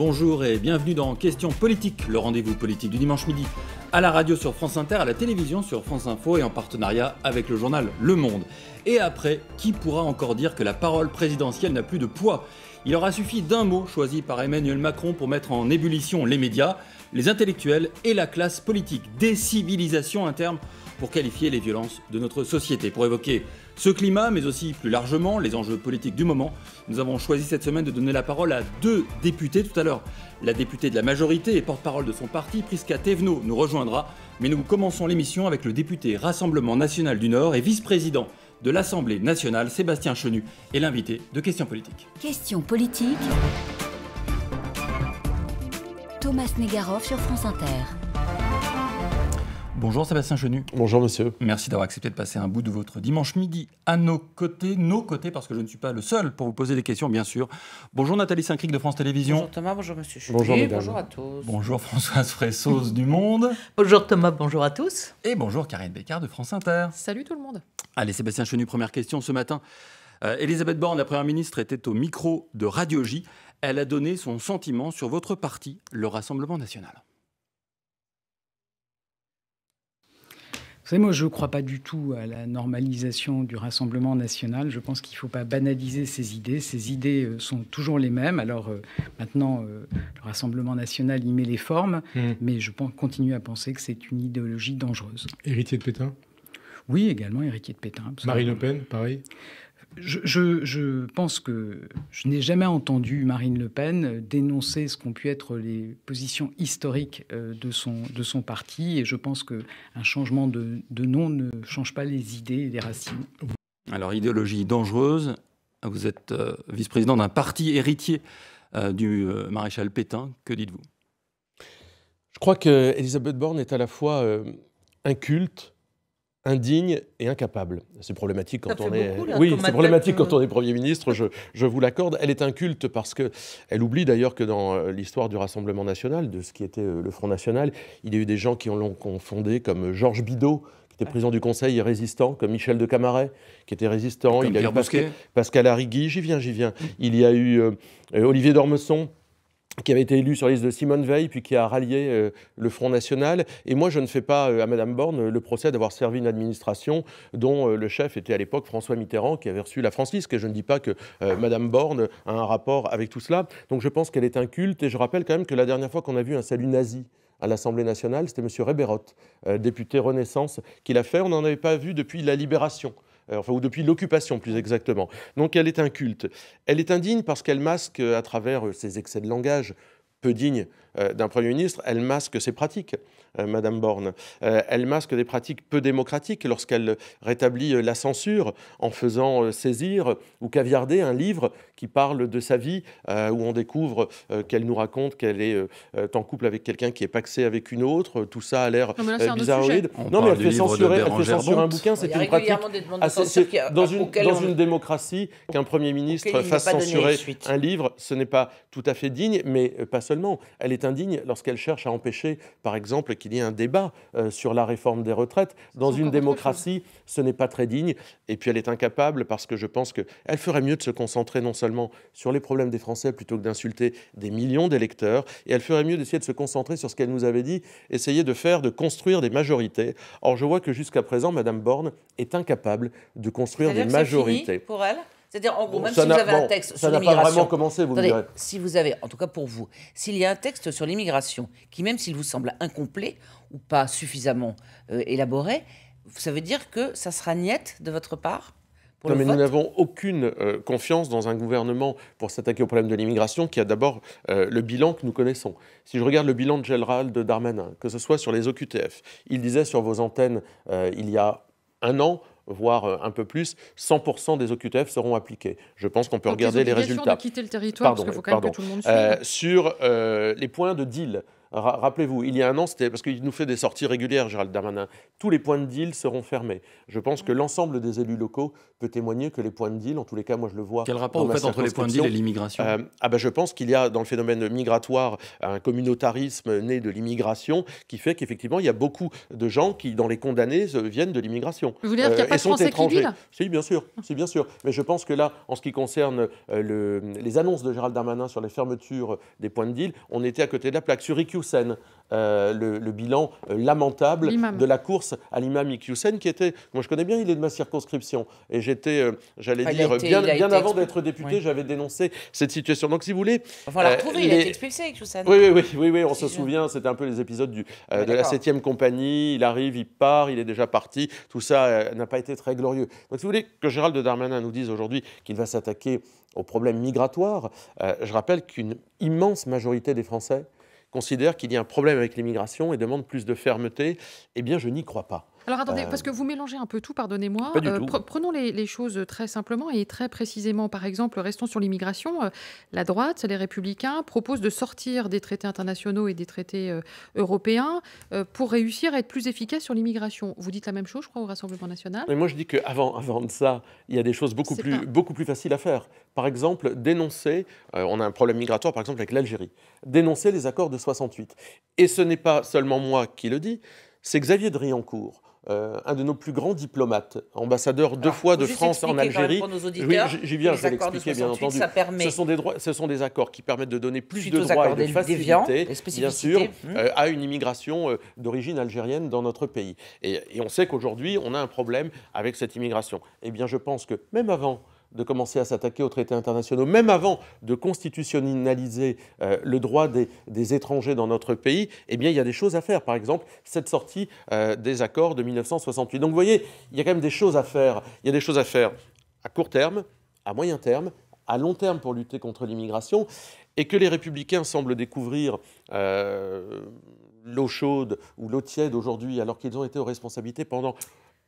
bonjour et bienvenue dans Question Politique, le rendez-vous politique du dimanche midi, à la radio sur France Inter, à la télévision sur France Info et en partenariat avec le journal Le Monde. Et après, qui pourra encore dire que la parole présidentielle n'a plus de poids il aura suffi d'un mot choisi par Emmanuel Macron pour mettre en ébullition les médias, les intellectuels et la classe politique. des un terme pour qualifier les violences de notre société. Pour évoquer ce climat, mais aussi plus largement les enjeux politiques du moment, nous avons choisi cette semaine de donner la parole à deux députés. Tout à l'heure, la députée de la majorité et porte-parole de son parti, Prisca Thévenot, nous rejoindra. Mais nous commençons l'émission avec le député Rassemblement national du Nord et vice-président de l'Assemblée nationale, Sébastien Chenu, est l'invité de Questions politiques. Questions politiques. Thomas Negarov sur France Inter. Bonjour Sébastien Chenu. Bonjour monsieur. Merci d'avoir accepté de passer un bout de votre dimanche midi à nos côtés, nos côtés, parce que je ne suis pas le seul pour vous poser des questions, bien sûr. Bonjour Nathalie Saint-Cric de France Télévisions. Bonjour Thomas, bonjour monsieur Bonjour, bonjour à tous. Bonjour Françoise Fressos du Monde. Bonjour Thomas, bonjour à tous. Et bonjour Karine Bécard de France Inter. Salut tout le monde. Allez Sébastien Chenu, première question ce matin. Euh, Elisabeth Borne, la Première ministre, était au micro de Radio J. Elle a donné son sentiment sur votre parti, le Rassemblement national. savez, moi, je ne crois pas du tout à la normalisation du Rassemblement national. Je pense qu'il ne faut pas banaliser ces idées. Ces idées euh, sont toujours les mêmes. Alors euh, maintenant, euh, le Rassemblement national y met les formes, hmm. mais je continue à penser que c'est une idéologie dangereuse. Héritier de Pétain Oui, également héritier de Pétain. Marine Le Pen, pareil je, pense que je n'ai jamais entendu Marine Le Pen dénoncer ce qu'ont pu être les positions historiques euh, de son, parti. Et je pense qu'un changement de, nom ne change pas les idées et les racines. Alors, idéologie dangereuse. Vous êtes euh, vice-président d'un parti héritier euh, du maréchal Pétain. Que dites-vous Je crois qu'Elisabeth Borne est à la fois inculte, indigne et incapable. C'est problématique quand on est oui, c'est problématique quand on est premier ministre. Je, vous l'accorde. Elle est inculte parce que elle oublie d'ailleurs que dans euh, l'histoire du Rassemblement national, de ce qui était euh, le Front national, il y a eu des gens qui l'ont fondé comme euh, Georges Bidault était président du Conseil et résistant, comme Michel de Camaret, qui était résistant. Pascal, Pascal j'y viens, j'y viens. Mm. Il y a eu Olivier d'Ormesson, qui avait été élu sur la liste de Simone Veil, puis qui a rallié euh, le Front National. Et moi, je ne fais pas euh, à Madame Borne le procès d'avoir servi une administration dont euh, le chef était à l'époque François Mitterrand, qui avait reçu la francisque. Et je ne dis pas que Madame Borne a un rapport avec tout cela. Donc je pense qu'elle est inculte. Et je rappelle quand même que la dernière fois qu'on a vu un salut nazi à l'Assemblée nationale, c'était M. Réberotte, député Renaissance, qui l'a fait. On n'en avait pas vu depuis la Libération. Euh, enfin, ou depuis l'occupation plus exactement. Donc elle est inculte. Elle est indigne parce qu'elle masque, euh, à travers euh, ses excès de langage, peu digne euh, d'un Premier ministre, elle masque ses pratiques, euh, Madame Borne. Euh, elle masque des pratiques peu démocratiques lorsqu'elle rétablit la censure en faisant saisir ou caviarder un livre qui parle de sa vie, où on découvre qu'elle nous raconte qu'elle est en couple avec quelqu'un qui est paxé avec une autre. Tout ça a l'air bizarroïde. Non, mais elle fait censurer, un bouquin. C'est une pratique dans une, dans une démocratie qu'un Premier ministre fasse censurer un livre. Ce n'est pas tout à fait digne, mais pas seulement. Elle est indigne lorsqu'elle cherche à empêcher, par exemple, qu'il y ait un débat euh, sur la réforme des retraites. Dans une démocratie, ce n'est pas très digne. Et puis elle est incapable parce que je pense qu'elle ferait mieux de se concentrer non seulement sur les problèmes des Français plutôt que d'insulter des millions d'électeurs, et elle ferait mieux d'essayer de se concentrer sur ce qu'elle nous avait dit, essayer de faire, de construire des majorités. Or, je vois que jusqu'à présent, Mme Borne est incapable de construire des majorités. pour elle c'est-à-dire, en gros, même si vous avez un texte sur l'immigration. Ça n'a pas vraiment commencé, vous Si vous avez, en tout cas pour vous, s'il y a un texte sur l'immigration qui, même s'il vous semble incomplet ou pas suffisamment euh, élaboré, ça veut dire que ça sera niette de votre part non, mais nous n'avons aucune euh, confiance dans un gouvernement pour s'attaquer au problème de l'immigration qui a d'abord euh, le bilan que nous connaissons. Si je regarde le bilan de de Darmanin, que ce soit sur les OQTF, il disait sur vos antennes il y a un an, voire euh, un peu plus, 100% des OQTF seront appliqués. Je pense qu'on peut regarder les, ne résultats. De quitter le territoire, parce qu'il faut quand même que tout le monde euh, suive. sur euh, les points de deal, Rappelez-vous, il y a un an, c'était parce qu'il nous fait des sorties régulières, Gérald Darmanin. Tous les points de deal seront fermés. Je pense que l'ensemble des élus locaux peut témoigner que les points de deal, en tous les cas, moi je le vois. Quel rapport vous entre les points de deal et l'immigration euh, ah ben, Je pense qu'il y a dans le phénomène migratoire un communautarisme né de l'immigration qui fait qu'effectivement, il y a beaucoup de gens qui, dans les condamnés, euh, viennent de l'immigration. Vous voulez dire qu'il a euh, étrangers. qui bien sûr. Si, bien sûr. Mais je pense que là, en ce qui concerne les annonces de Gérald Darmanin sur les fermetures des points de deal, on était à côté de la plaque. Sur euh, le, bilan euh, lamentable de la course à l'imam Kyousen, qui était, moi je connais bien, il est de ma circonscription, et j'étais, euh, j'allais ah, dire, bien, avant d'être député, j'avais dénoncé cette situation. Donc si vous voulez... on il a été expulsé, Oui, oui, oui, oui, oui on se souvient, c'était un peu les épisodes ah, de la 7 compagnie, il arrive, il part, il est déjà parti, tout ça n'a pas été très glorieux. Donc si vous voulez que Gérald Darmanin nous dise aujourd'hui qu'il va s'attaquer aux problèmes migratoires, je rappelle qu'une immense majorité des Français considère qu'il y a un problème avec l'immigration et demande plus de fermeté, eh bien je n'y crois pas. Alors attendez, euh. parce que vous mélangez un peu tout, pardonnez-moi. Euh, prenons les, choses très simplement et très précisément. Par exemple, restons sur l'immigration. Euh, la droite, les républicains, proposent de sortir des traités internationaux et des traités européens pour réussir à être plus efficace sur l'immigration. Vous dites la même chose, je crois, au Rassemblement national. Mais moi, je dis qu'avant avant de ça, il y a des choses beaucoup, plus, beaucoup plus faciles à faire. Par exemple, dénoncer, on a un problème migratoire, par exemple, avec l'Algérie, dénoncer les accords de 68. Et ce n'est pas seulement moi qui le dis, c'est Xavier Driancourt euh, un de nos plus grands diplomates, ambassadeur deux fois de France en Algérie. Oui, j'y viens, je l'expliquer bien entendu. ce, sont des accords qui permettent de donner plus de droits et de facilités, bien sûr, mmh. euh, à une immigration euh, d'origine algérienne dans notre pays. et on sait qu'aujourd'hui, on a un problème avec cette immigration. Eh bien, je pense que même avant de commencer à s'attaquer aux traités internationaux, même avant de constitutionnaliser euh, le droit des, étrangers dans notre pays, eh bien, il y a des choses à faire. Par exemple, cette sortie euh, des accords de 1968. Donc, vous voyez, il y a quand même des choses à faire. Il y a des choses à faire à court terme, à moyen terme, à long terme pour lutter contre l'immigration, et que les républicains semblent découvrir euh, l'eau chaude ou l'eau tiède aujourd'hui, alors qu'ils ont été aux responsabilités pendant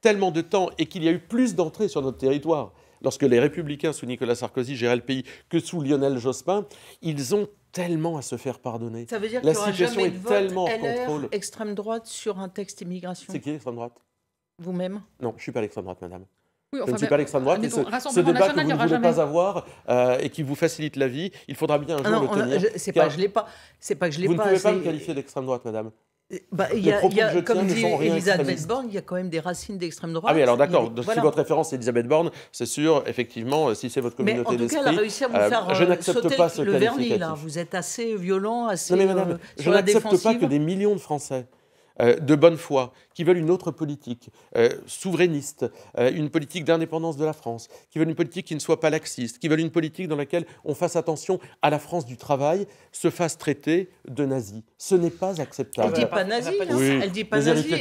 tellement de temps et qu'il y a eu plus d'entrées sur notre territoire lorsque les républicains sous Nicolas Sarkozy géraient le pays que sous Lionel Jospin, ils ont tellement à se faire pardonner. Ça veut dire la situation est tellement vote contrôle. Extrême droite sur un texte immigration. C'est qui l'extrême droite Vous-même Non, je ne suis pas l'extrême droite, madame. Oui, enfin, je ne suis pas l'extrême droite, mais ce, débat que vous ne voulez jamais... pas avoir euh, et qui vous facilite la vie, il faudra bien un ah jour le tenir. C'est pas, que je l'ai pas. Vous ne pouvez pas me qualifier d'extrême droite, madame. Bah, y a, comme dit Elisabeth Borne, il y a quand même des racines d'extrême droite. Ah oui, alors d'accord. Si votre référence est Elisabeth Borne, c'est sûr, effectivement, si c'est votre communauté d'esprit. En tout cas, elle a réussi à vous faire euh, je euh, n'accepte le vernis, là. Vous êtes assez violent, assez. Non, mais madame, euh, je n'accepte pas que des millions de Français euh, de bonne foi, qui veulent une autre politique euh, souverainiste, euh, une politique d'indépendance de la France, qui veulent une politique qui ne soit pas laxiste, qui veulent une politique dans laquelle on fasse attention à la France du travail, se fasse traiter de nazi. Ce n'est pas acceptable. Elle dit pas nazi, elle hein. dit pas nazi, elle dit les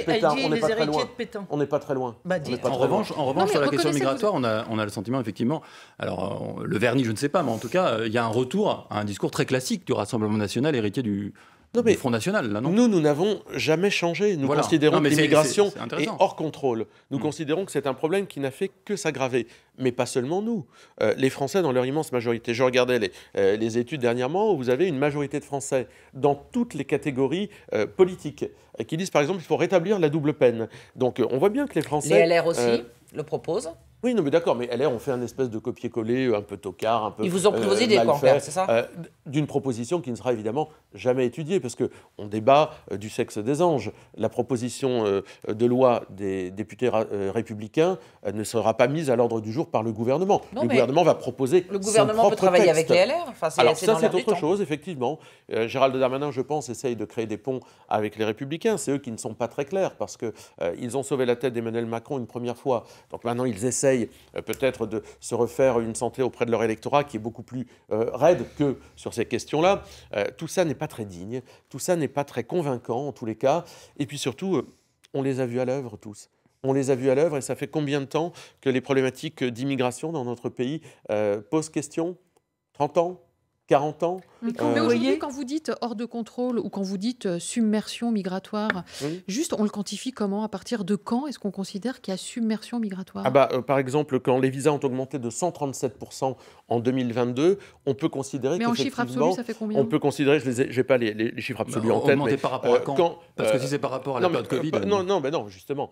héritiers de Pétain. On n'est pas très loin. Bah, en, revanche, en, revanche, sur la question migratoire, on a, le sentiment effectivement, alors le vernis je ne sais pas, mais en tout cas, il y a un retour à un discours très classique du Rassemblement national héritier du non, National, là, non Nous, nous n'avons jamais changé. Nous considérons que l'immigration est, hors contrôle. Nous mm. considérons que c'est un problème qui n'a fait que s'aggraver. Mais pas seulement nous. Euh, les Français, dans leur immense majorité. Je regardais euh, les, études dernièrement où vous avez une majorité de Français dans toutes les catégories euh, politiques qui disent, par exemple, qu'il faut rétablir la double peine. Donc, on voit bien que les Français. Les LR aussi le propose. Oui, non, mais d'accord, mais LR, on fait un espèce de copier-coller euh, un peu tocard, un peu. Ils vous ont euh, proposé des quoi, c'est ça euh, D'une proposition qui ne sera évidemment jamais étudiée, parce qu'on débat du sexe des anges. La proposition de loi des députés républicains ne sera pas mise à l'ordre du jour par le gouvernement. le gouvernement va proposer. Le gouvernement peut travailler avec les LR Alors, ça, c'est autre chose, effectivement. Gérald Darmanin, je pense, essaye de créer des ponts avec les républicains. C'est eux qui ne sont pas très clairs, parce qu'ils ont sauvé la tête d'Emmanuel Macron une première fois. Donc maintenant, ils essaient euh, peut-être de se refaire une santé auprès de leur électorat qui est beaucoup plus euh, raide que sur ces questions-là. Euh, tout ça n'est pas très digne, tout ça n'est pas très convaincant en tous les cas. Et puis surtout, on les a vus à l'œuvre tous. On les a vus à l'œuvre et ça fait combien de temps que les problématiques d'immigration dans notre pays posent question 30 ans 40 ans. Mais, euh, quand, quand vous dites hors de contrôle ou quand vous dites euh, submersion migratoire, juste on le quantifie comment À partir de quand est-ce qu'on considère qu'il y a submersion migratoire ah bah, euh, Par exemple, quand les visas ont augmenté de 137% en 2022, on peut considérer Mais en chiffre absolu, ça fait combien On peut considérer, je n'ai pas les, chiffres absolus bah, en tête. Mais, par rapport à quand, Parce que si c'est par rapport à la non, période Covid. Bah, non, non, non justement.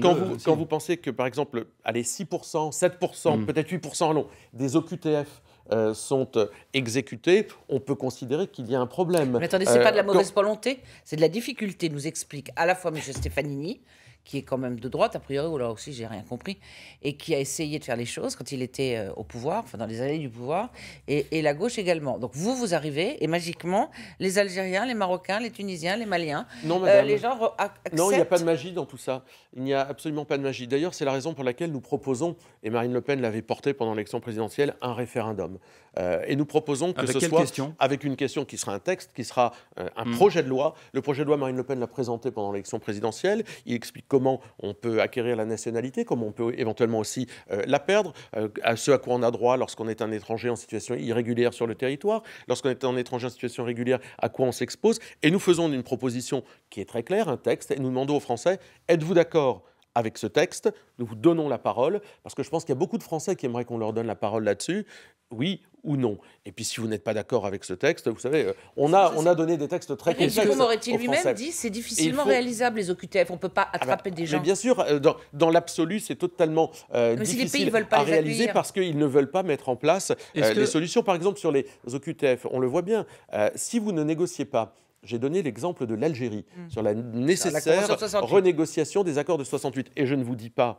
quand, vous, pensez que par exemple, allez, 6%, 7%, hmm. peut-être 8% allons, des OQTF euh, sont euh, exécutés, on peut considérer qu'il y a un problème. Mais attendez, ce n'est pas de la euh, mauvaise volonté, c'est de la difficulté, nous explique à la fois M. Stefanini, qui est quand même de droite, a priori, ou là aussi, j'ai rien compris, et qui a essayé de faire les choses quand il était euh, au pouvoir, enfin dans les années du pouvoir, et, la gauche également. Donc vous, vous arrivez, et magiquement, les Algériens, les Marocains, les Tunisiens, les Maliens, euh, les gens acceptent. Non, il n'y a pas de magie dans tout ça. Il n'y a absolument pas de magie. D'ailleurs, c'est la raison pour laquelle nous proposons, et Marine Le Pen l'avait porté pendant l'élection présidentielle, un référendum. Euh, et nous proposons que ce soit avec une question qui sera un texte, qui sera un hmm. projet de loi. Le projet de loi, Marine Le Pen l'a présenté pendant l'élection présidentielle. Il explique comment on peut acquérir la nationalité, comment on peut éventuellement aussi euh, la perdre, euh, à ce à quoi on a droit lorsqu'on est un étranger en situation irrégulière sur le territoire, lorsqu'on est un étranger en situation régulière, à quoi on s'expose. Et nous faisons une proposition qui est très claire, un texte, et nous demandons aux Français, êtes-vous d'accord avec ce texte, nous vous donnons la parole, parce que je pense qu'il y a beaucoup de Français qui aimeraient qu'on leur donne la parole là-dessus, oui ou non. Et puis si vous n'êtes pas d'accord avec ce texte, vous savez, euh, on a, on a donné des textes très complexes. Et aurait-il lui-même dit, c'est difficilement réalisable les OQTF, on ne peut pas ah, attraper des gens. Mais bien sûr, euh, dans, l'absolu, c'est totalement euh, difficile pas à réaliser parce qu'ils ne veulent pas mettre en place les solutions. Par exemple, sur les OQTF, on le voit bien, si vous ne négociez pas, j'ai donné l'exemple de l'Algérie mm. sur la ah, nécessaire renégociation des accords de 68. Et je ne vous dis pas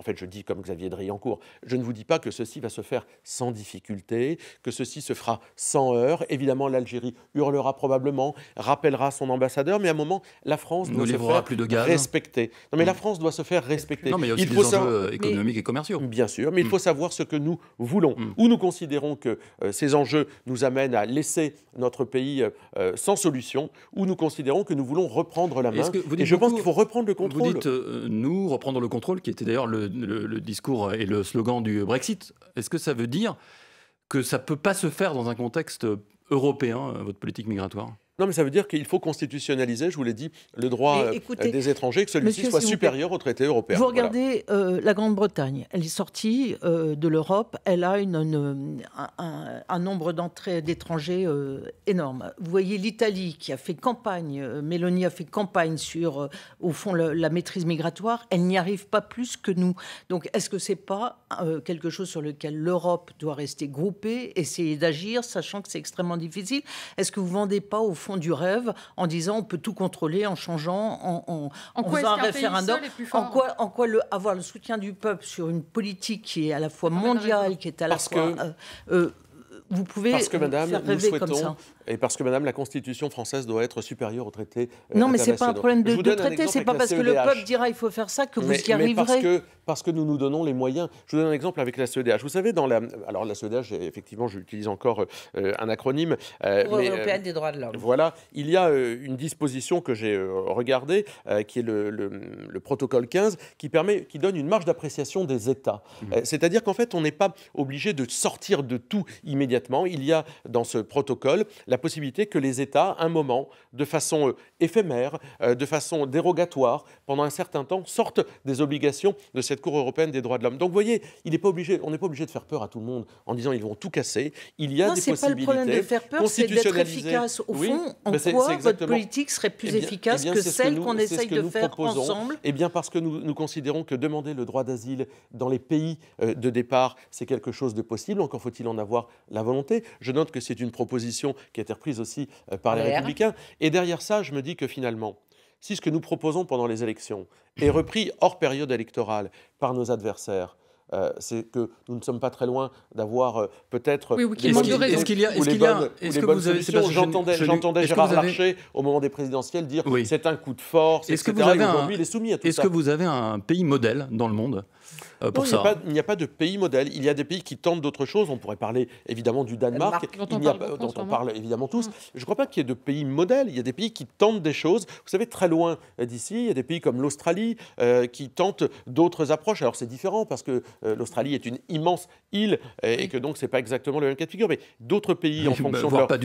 en fait, je dis comme Xavier Driancourt, je ne vous dis pas que ceci va se faire sans difficulté, que ceci se fera sans heurts. Évidemment, l'Algérie hurlera probablement, rappellera son ambassadeur, mais à un moment, la France doit se faire plus de gaz. respecter. Non, mais la mm. France doit se faire respecter. Non, mais il y a des enjeux économiques et commerciaux. Bien sûr, mais il mm. faut savoir ce que nous voulons. Mm. Ou nous considérons que euh, ces enjeux nous amènent à laisser notre pays euh, euh, sans solution, ou nous considérons que nous voulons reprendre la main. et je pense qu'il faut reprendre le contrôle. Vous dites nous reprendre le contrôle, qui était d'ailleurs le le, discours et le slogan du Brexit. Est-ce que ça veut dire que ça ne peut pas se faire dans un contexte européen, euh, votre politique migratoire non, mais ça veut dire qu'il faut constitutionnaliser, je vous l'ai dit, le droit euh, des étrangers, que celui-ci soit supérieur au traité européen. Vous regardez euh, la Grande-Bretagne, elle est sortie euh, de l'Europe, elle a une, un, nombre d'entrées d'étrangers énorme. Vous voyez l'Italie qui a fait campagne, Mélanie a fait campagne sur, au fond, la, maîtrise migratoire, elle n'y arrive pas plus que nous. Donc est-ce que c'est pas quelque chose sur lequel l'Europe doit rester groupée, essayer d'agir, sachant que c'est extrêmement difficile Est-ce que vous vendez pas, au fond, du rêve en disant on peut tout contrôler en changeant, en, faisant un référendum. En quoi, en quoi le, avoir le soutien du peuple sur une politique qui est à la fois ah, mondiale, qui est à la fois. Euh, euh, vous pouvez Parce que, madame, rêver comme ça et parce que, Madame, la Constitution française doit être supérieure au traité. Euh, non, mais c'est pas un problème de, de traité. C'est pas parce que le e peuple dira il faut faire ça que vous y arriverez. Mais parce que parce que nous nous donnons les moyens. Je vous donne un exemple avec la CEDH. Vous savez, dans la alors la CEDH, effectivement, j'utilise encore euh, un acronyme. Euh, mais, européenne euh, des droits de l'homme. Voilà, il y a une disposition que j'ai regardée, qui est le, protocole 15, qui permet, qui donne une marge d'appréciation des États. Mmh. C'est-à-dire qu'en fait, on n'est pas obligé de sortir de tout immédiatement. Il y a dans ce protocole la possibilité que les États, un moment, de façon euh, éphémère, euh, de façon dérogatoire, pendant un certain temps, sortent des obligations de cette Cour européenne des droits de l'homme. Donc, vous voyez, il est pas obligé, on n'est pas obligé de faire peur à tout le monde en disant ils vont tout casser. Il y a des possibilités. c'est pas le problème de faire peur, c'est d'être efficace. Au fond, en quoi votre politique serait plus eh efficace eh que celle qu'on essaye de faire ensemble Eh bien, parce que nous, nous considérons que demander le droit d'asile dans les pays euh, de départ, c'est quelque chose de possible. Encore faut-il en avoir la volonté. Je note que c'est une proposition qui qui a été reprise aussi euh, par les Républicains. Et derrière ça, je me dis que finalement, si ce que nous proposons pendant les élections est repris hors période électorale par nos adversaires, euh, c'est que nous ne sommes pas très loin d'avoir euh, peut-être. Oui, oui, Est-ce qu'il Est-ce y a. Est-ce que vous avez. J'entendais Gérard Larcher au moment des présidentielles dire que c'est un coup de force. Est-ce que vous avez un... est soumis Est-ce que vous avez un pays modèle dans le monde euh, pour ça. Il n'y a, pas de pays modèle. Il y a des pays qui tentent d'autres choses. On pourrait parler évidemment du Danemark, dont, on, parle évidemment tous. Hum. Je ne crois pas qu'il y ait de pays modèle. Il y a des pays qui tentent des choses. Vous savez, très loin d'ici, il y a des pays comme l'Australie qui tentent d'autres approches. Alors c'est différent parce que euh, l'Australie est une immense île et, que donc n'est pas exactement le même cas de figure. Mais d'autres pays en bah, fonction de leur pas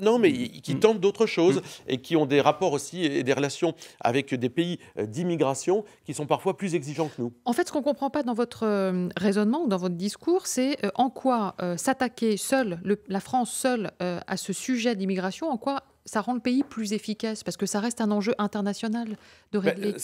non, mais qui mm. tentent d'autres choses mm. et qui ont des rapports aussi et des relations avec des pays euh, d'immigration qui sont parfois plus exigeants que nous. En fait, ce qu'on comprend pas dans votre euh, raisonnement ou dans votre discours, c'est en quoi s'attaquer seule, la France seule à ce sujet d'immigration, en quoi ça rend le pays plus efficace parce que ça reste un enjeu international de ben, régler.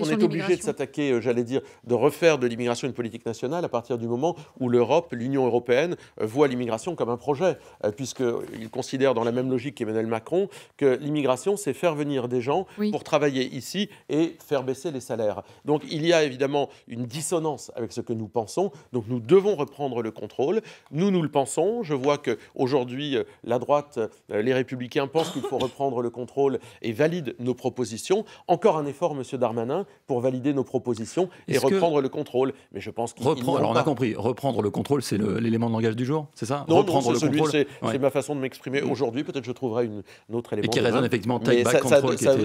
on est obligé de s'attaquer, euh, j'allais dire, de refaire de l'immigration une politique nationale à partir du moment où l'Europe, l'Union européenne, euh, voit l'immigration comme un projet, euh, puisqu'ils considèrent dans la même logique qu'Emmanuel Macron que l'immigration, c'est faire venir des gens pour travailler ici et faire baisser les salaires. Donc il y a évidemment une dissonance avec ce que nous pensons. Donc nous devons reprendre le contrôle. Nous, nous le pensons. Je vois qu'aujourd'hui, la droite, les républicains pensent qu'il faut reprendre le contrôle et valide nos propositions. Encore un effort, Monsieur Darmanin, pour valider nos propositions et reprendre le contrôle. Mais je pense qu'il Alors on a compris. Reprendre le contrôle, c'est l'élément de langage du jour, c'est ça reprendre le contrôle. C'est ma façon de m'exprimer aujourd'hui. Peut-être je trouverai une, un autre élément. Et qui résonne effectivement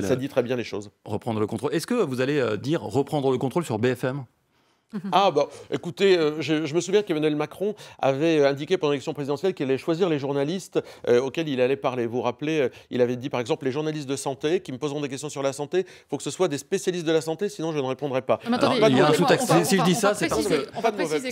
ça, dit très bien les choses. Reprendre le contrôle. Est-ce que vous allez euh, dire reprendre le contrôle sur BFM Ah, bah écoutez, euh, je, me souviens qu'Emmanuel Macron avait indiqué pendant l'élection présidentielle qu'il allait choisir les journalistes euh, auxquels il allait parler. Vous vous rappelez, euh, il avait dit par exemple les journalistes de santé qui me poseront des questions sur la santé, il faut que ce soit des spécialistes de la santé, sinon je ne répondrai pas. attendez, il y a S'il dit ça, c'est parce que.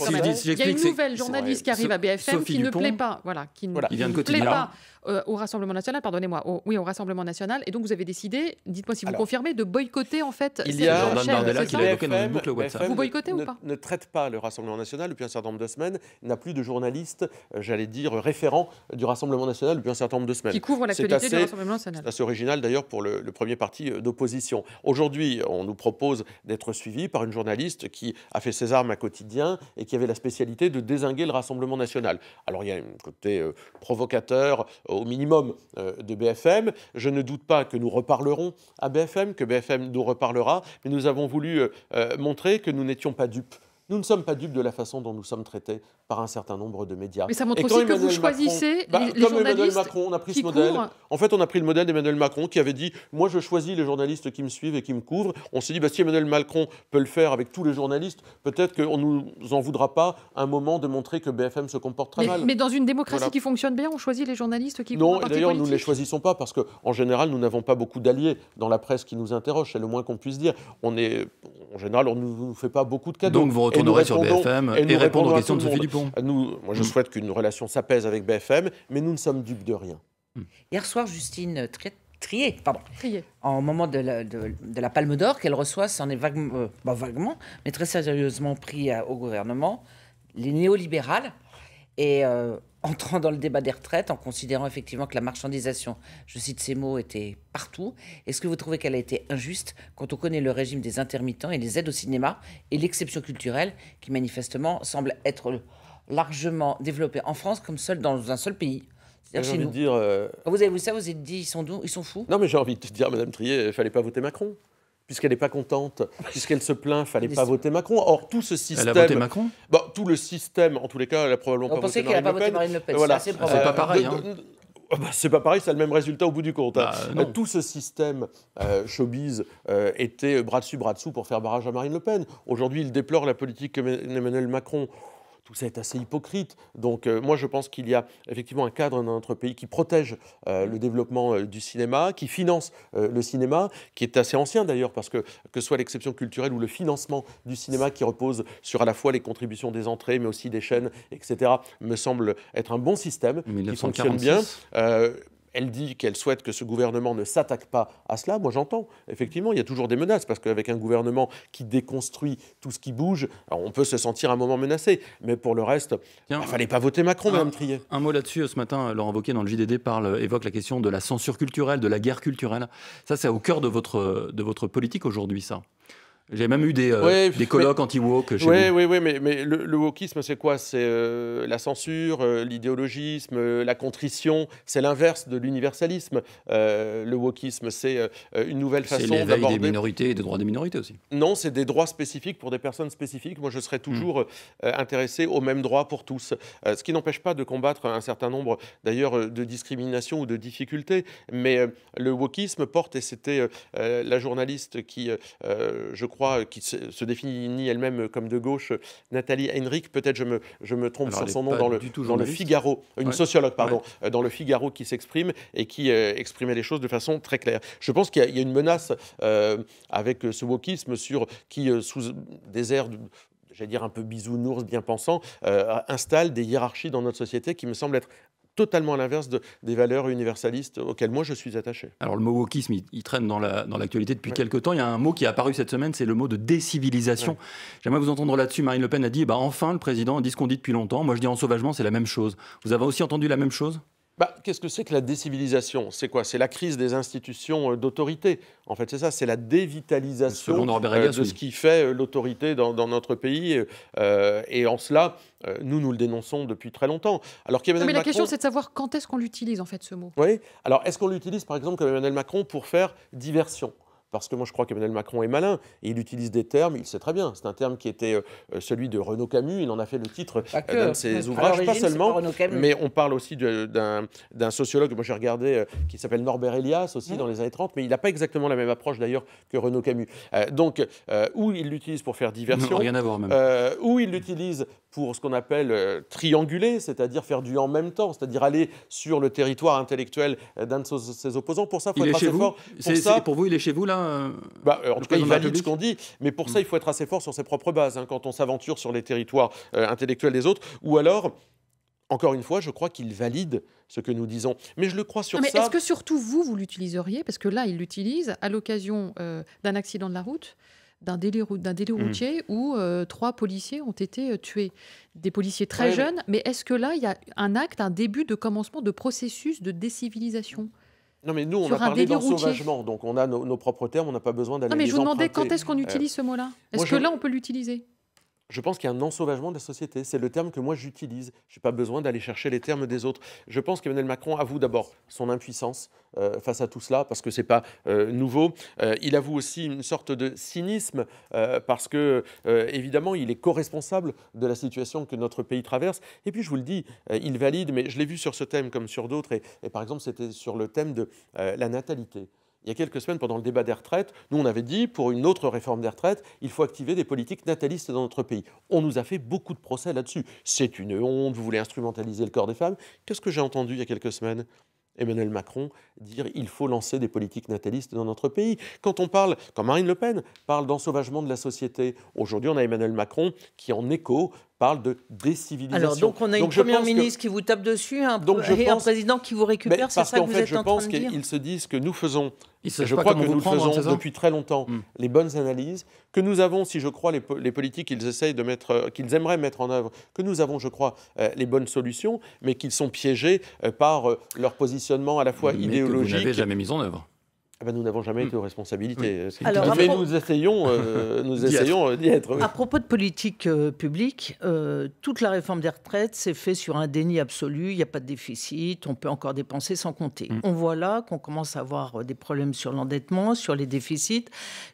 Il y a une nouvelle journaliste qui arrive à BFM qui ne plaît pas. Voilà, qui ne, Il vient de plaît pas euh, au Rassemblement national, pardonnez-moi, oui, au Rassemblement national. Et donc, vous avez décidé, dites-moi si vous confirmez, de boycotter en fait. Il y a Jordan Bardella qui l'a évoqué dans une boucle WhatsApp. Vous boycottez ou pas ne traite pas le Rassemblement national depuis un certain nombre de semaines, n'a plus de journaliste, euh, j'allais dire, euh, référent du Rassemblement national depuis un certain nombre de semaines. Qui couvre l'actualité du Rassemblement national. C'est assez original d'ailleurs pour le, premier parti d'opposition. Aujourd'hui, on nous propose d'être suivi par une journaliste qui a fait ses armes à quotidien et qui avait la spécialité de désinguer le Rassemblement national. Alors, il y a un côté provocateur, au minimum euh, de BFM. Je ne doute pas que nous reparlerons à BFM, que BFM nous reparlera, mais nous avons voulu euh, euh, montrer que nous n'étions pas dupes nous ne sommes pas dupes de la façon dont nous sommes traités par un certain nombre de médias. Mais ça montre aussi que vous choisissez bah, les, Comme journalistes Emmanuel Macron, on a pris ce modèle. En fait, on a pris le modèle d'Emmanuel Macron qui avait dit Moi, je choisis les journalistes qui me suivent et qui me couvrent. On s'est dit bah, Si Emmanuel Macron peut le faire avec tous les journalistes, peut-être qu'on ne nous en voudra pas un moment de montrer que BFM se comporte très mal. Mais dans une démocratie qui fonctionne bien, on choisit les journalistes qui Non, d'ailleurs, nous ne les choisissons pas parce qu'en général, nous n'avons pas beaucoup d'alliés dans la presse qui nous interroge, c'est le moins qu'on puisse dire. On est, en général, on ne nous fait pas beaucoup de cadeaux. Donc vous retournerez sur BFM et, répondrez répondre aux questions de Sophie Dupont. Nous, moi, je mm. souhaite qu'une relation s'apaise avec BFM, mais nous ne sommes dupes de rien. Mm. Hier soir, Justine Triet, pardon, en moment de la, Palme d'Or qu'elle reçoit, c'en est euh, bah, vaguement, mais très sérieusement pris euh, au gouvernement, les néolibérales. Et euh, entrant dans le débat des retraites, en considérant effectivement que la marchandisation, je cite ces mots, était partout. Est-ce que vous trouvez qu'elle a été injuste quand on connaît le régime des intermittents et les aides au cinéma et l'exception culturelle qui manifestement semble être largement développée en France comme seule dans un seul pays dire. Euh, vous avez vu ça, vous avez dit, ils sont, ils sont fous Non, mais j'ai envie de dire, Madame Trier, il fallait pas voter Macron puisqu'elle n'est pas contente, puisqu'elle se plaint, fallait pas voter Macron. Or, tout ce système. Elle a voté Macron bah, Tout le système, en tous les cas, elle a probablement pas voté Marine, a pas voté Marine Le Pen. Voilà. C'est pas pareil. Euh, hein. bah, c'est pas pareil, c'est le même résultat au bout du compte. Hein. Bah, euh, tout ce système euh, showbiz euh, était bras dessus, bras dessous pour faire barrage à Marine Le Pen. Aujourd'hui, il déplore la politique Emmanuel Macron tout ça est assez hypocrite. Donc euh, moi je pense qu'il y a effectivement un cadre dans notre pays qui protège euh, le développement euh, du cinéma, qui finance le cinéma, qui est assez ancien d'ailleurs parce que que soit l'exception culturelle ou le financement du cinéma qui repose sur à la fois les contributions des entrées mais aussi des chaînes, etc., me semble être un bon système qui fonctionne bien elle dit qu'elle souhaite que ce gouvernement ne s'attaque pas à cela. Moi, j'entends. Effectivement, il y a toujours des menaces, parce qu'avec un gouvernement qui déconstruit tout ce qui bouge, on peut se sentir un moment menacé. Mais pour le reste, il ne bah, fallait pas voter Macron, même Trier. Un mot là-dessus. Ce matin, Laurent Wauquiez, dans le JDD, parle, évoque la question de la censure culturelle, de la guerre culturelle. Ça, c'est au cœur de votre, de votre politique aujourd'hui, ça j'ai même eu des, euh, colloques anti-woke. Oui, oui, oui, mais, mais le, wokisme, c'est quoi C'est euh, la censure, euh, l'idéologisme, la contrition. C'est l'inverse de l'universalisme. le wokisme, c'est une nouvelle façon d'aborder... C'est des minorités et des droits des minorités aussi. Non, c'est des droits spécifiques pour des personnes spécifiques. Moi, je serais toujours hmm. intéressé aux mêmes droits pour tous. ce qui n'empêche pas de combattre un certain nombre, d'ailleurs, de discriminations ou de difficultés. Mais le wokisme porte, et c'était la journaliste qui, je crois, euh, qui se, définit elle-même euh, comme de gauche, euh, Nathalie Henrich, peut-être je me, je me trompe sur son nom, dans le, dans le Figaro, une sociologue, pardon, dans le Figaro qui s'exprime et qui exprimait les choses de façon très claire. Je pense qu'il y, a une menace avec ce wokisme sur, qui, sous des airs j'allais dire un peu bisounours, bien pensant, installe des hiérarchies dans notre société qui me semblent être totalement à l'inverse des valeurs universalistes auxquelles moi je suis attaché. Alors le mot wokisme, il, traîne dans, l'actualité depuis quelques temps. Il y a un mot qui est apparu cette semaine, c'est le mot de décivilisation. J'aimerais vous entendre là-dessus. Marine Le Pen a dit, bah enfin le président dit ce qu'on dit depuis longtemps. Moi je dis en sauvagement, c'est la même chose. Vous avez aussi entendu la même chose bah, qu'est-ce que c'est que la décivilisation C'est quoi C'est la crise des institutions euh, d'autorité. En fait, c'est ça, c'est la dévitalisation euh, de ce qui fait euh, l'autorité dans, notre pays. et en cela, nous, nous le dénonçons depuis très longtemps. Alors mais la question, c'est de savoir quand est-ce qu'on l'utilise, en fait, ce mot. Oui. Alors, est-ce qu'on l'utilise, par exemple, comme Emmanuel Macron, pour faire diversion parce que moi je crois qu'Emmanuel Macron est malin, et il utilise des termes, il sait très bien, c'est un terme qui était euh, euh, celui de Renaud Camus, il en a fait le titre euh, d'un de ses ouvrages, pas seulement, mais on parle aussi d'un sociologue, moi j'ai regardé, qui s'appelle Norbert Elias aussi mm. dans les années 30, mais il n'a pas exactement la même approche d'ailleurs que Renaud Camus. donc, ou où il l'utilise pour faire diversion, à voir où il l'utilise pour ce qu'on appelle trianguler, c'est-à-dire faire du en même temps, c'est-à-dire aller sur le territoire intellectuel d'un de ses, opposants. Pour ça, il faut être assez fort. Pour, ça, pour vous, il est chez vous là euh, bah, euh, en tout cas, il valide ce qu'on dit, mais pour ça, il faut être assez fort sur ses propres bases hein, quand on s'aventure sur les territoires euh, intellectuels des autres, ou alors. Encore une fois, je crois qu'il valide ce que nous disons. Mais je le crois sur ça. Mais est-ce que surtout vous, vous l'utiliseriez Parce que là, il l'utilise à l'occasion d'un accident de la route d'un délai, hmm. routier où trois policiers ont été tués. Des policiers très jeunes, mais est-ce que là, il y a un acte, un début de commencement de processus de décivilisation non, mais nous, on a parlé d'ensauvagement, donc on a nos, propres termes, on n'a pas besoin d'aller. Non, mais je vous demandais quand est-ce qu'on euh, utilise ce mot-là Est-ce que là, on peut l'utiliser je pense qu'il y a un ensauvagement de la société. C'est le terme que moi j'utilise. Je n'ai pas besoin d'aller chercher les termes des autres. Je pense qu'Emmanuel Macron avoue d'abord son impuissance euh, face à tout cela, parce que ce n'est pas euh, nouveau. Euh, il avoue aussi une sorte de cynisme, parce que, évidemment, il est co-responsable de la situation que notre pays traverse. Et puis, je vous le dis, il valide, mais je l'ai vu sur ce thème comme sur d'autres, et, par exemple, c'était sur le thème de la natalité il y a quelques semaines, pendant le débat des retraites, nous, on avait dit, pour une autre réforme des retraites, il faut activer des politiques natalistes dans notre pays. On nous a fait beaucoup de procès là-dessus. C'est une honte, vous voulez instrumentaliser le corps des femmes. Qu'est-ce que j'ai entendu il y a quelques semaines Emmanuel Macron dire il faut lancer des politiques natalistes dans notre pays. Quand on parle, quand Marine Le Pen parle d'ensauvagement de la société, aujourd'hui on a Emmanuel Macron qui en écho parle de décivilisation. Alors, donc, on a une première ministre qui vous tape dessus un... donc, président qui vous récupère, c'est ça que vous êtes en train de dire Je pense qu'ils se disent que nous faisons, je crois que nous faisons hein, depuis très longtemps, hmm. les bonnes analyses, que nous avons, si je crois, les, politiques qu'ils essayent de mettre, euh, qu'ils aimeraient mettre en œuvre, que nous avons, je crois, euh, les bonnes solutions, mais qu'ils sont piégés euh, par leur positionnement à la fois idéologique. Que vous n'avez jamais mis en œuvre. Ah ben, nous n'avons jamais eu mm. de responsabilités. mais euh, nous essayons, euh, nous essayons d'y être. Euh, à propos de politique publique, toute la réforme des retraites s'est faite sur un déni absolu. Il n'y a pas de déficit, on peut encore dépenser sans compter. Mm. On voit là qu'on commence à avoir des problèmes sur l'endettement, sur les déficits,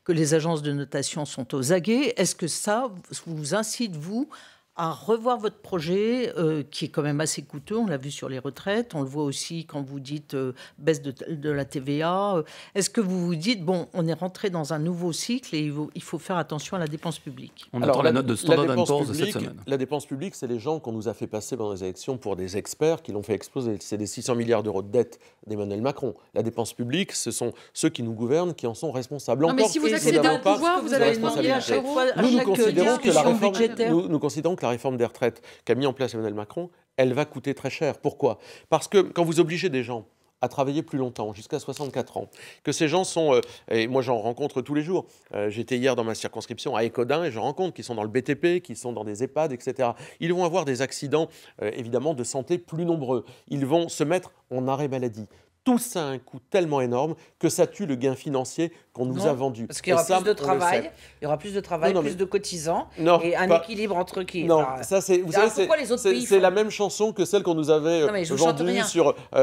que les agences de notation sont aux aguets. Est-ce que ça vous incite, vous, à revoir votre projet, euh, qui est quand même assez coûteux. On l'a vu sur les retraites, on le voit aussi quand vous dites euh, baisse de, la TVA. Euh, est-ce que vous vous dites, bon, on est rentré dans un nouveau cycle et il faut, il faut faire attention à la dépense publique On attend la, note de Standard de cette semaine. La dépense publique, c'est les gens qu'on nous a fait passer pendant les élections pour des experts qui l'ont fait exploser. C'est des 600 milliards d'euros de dette d'Emmanuel Macron. La dépense publique, ce sont ceux qui nous gouvernent qui en sont responsables. mais si vous accédez au pouvoir, vous allez demander à chaque à chaque nous, que la réforme, Nous, nous considérons que la réforme des retraites qu'a mis en place Emmanuel Macron, elle va coûter très cher. Pourquoi Parce que quand vous obligez des gens à travailler plus longtemps, jusqu'à 64 ans, que ces gens sont, euh, et moi j'en rencontre tous les jours, euh, j'étais hier dans ma circonscription à Écodin et je rencontre qui sont dans le BTP, qui sont dans des EHPAD, etc. Ils vont avoir des accidents euh, évidemment de santé plus nombreux, ils vont se mettre en arrêt maladie tout ça a un coût tellement énorme que ça tue le gain financier qu'on nous a vendu. Parce qu'il y aura plus de travail, il y aura plus de travail, plus de cotisants et un équilibre entre qui. Non, ça c'est. Vous savez, c'est la même chanson que celle qu'on nous avait vendue sur 1200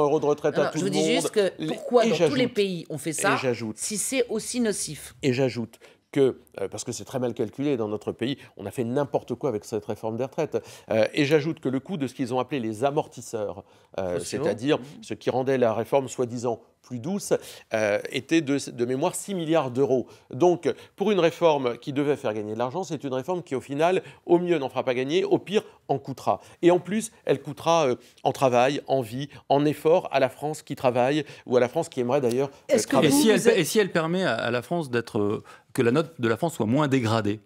euh, euros de retraite à tout je vous dis Juste que pourquoi dans tous les pays on fait ça Si c'est aussi nocif. Et j'ajoute euh, parce que c'est très mal calculé dans notre pays, on a fait n'importe quoi avec cette réforme des retraites. Euh, et j'ajoute que le coût de ce qu'ils ont appelé les amortisseurs, euh, c'est-à-dire mmh. ce qui rendait la réforme soi-disant plus douce, euh, était de, mémoire 6 milliards d'euros. Donc, pour une réforme qui devait faire gagner de l'argent, c'est une réforme qui, au final, au mieux n'en fera pas gagner, au pire, en coûtera. Et en plus, elle coûtera euh, en travail, en vie, en effort à la France qui travaille ou à la France qui aimerait d'ailleurs. Euh, et, si et, si elle permet à la France d'être que la note de la France soit moins dégradée,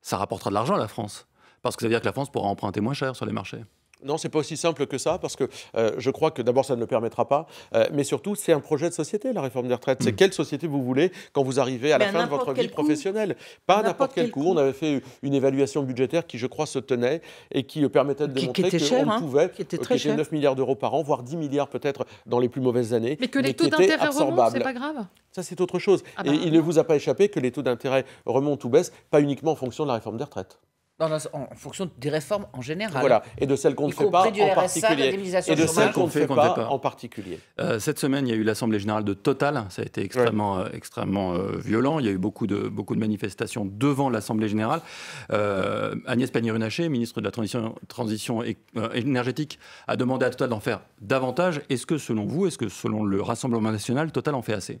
ça rapportera de l'argent à la France. Parce que ça veut dire que la France pourra emprunter moins cher sur les marchés. Non, c'est pas aussi simple que ça, parce que euh, je crois que d'abord, ça ne le permettra pas, euh, mais surtout, c'est un projet de société, la réforme des retraites. C'est hmm. quelle société vous voulez quand vous arrivez à la ben, fin de votre vie professionnelle Pas n'importe quel, coup. On avait fait une évaluation budgétaire qui, je crois, se tenait et qui euh, permettait de qui, démontrer qu'on hein. pouvait, qui était, très 9 milliards d'euros par an, voire 10 milliards peut-être dans les plus mauvaises années. Mais que les taux d'intérêt remontent, c'est pas grave ça, c'est autre chose. Ah et bah, il ne vous a pas échappé que les taux d'intérêt remontent ou baissent, pas uniquement en fonction de la réforme des retraites en fonction des réformes en général. Voilà, et de celles qu'on ne fait pas en particulier. Et de celles qu'on ne fait, pas, en particulier. cette semaine, il y a eu l'Assemblée générale de Total. Ça a été extrêmement, euh, extrêmement euh, violent. Il y a eu beaucoup de, beaucoup de manifestations devant l'Assemblée générale. Euh, Agnès Pannier-Runacher, ministre de la Transition, transition énergétique, a demandé à Total d'en faire davantage. Est-ce que, selon vous, est-ce que, selon le Rassemblement national, Total en fait assez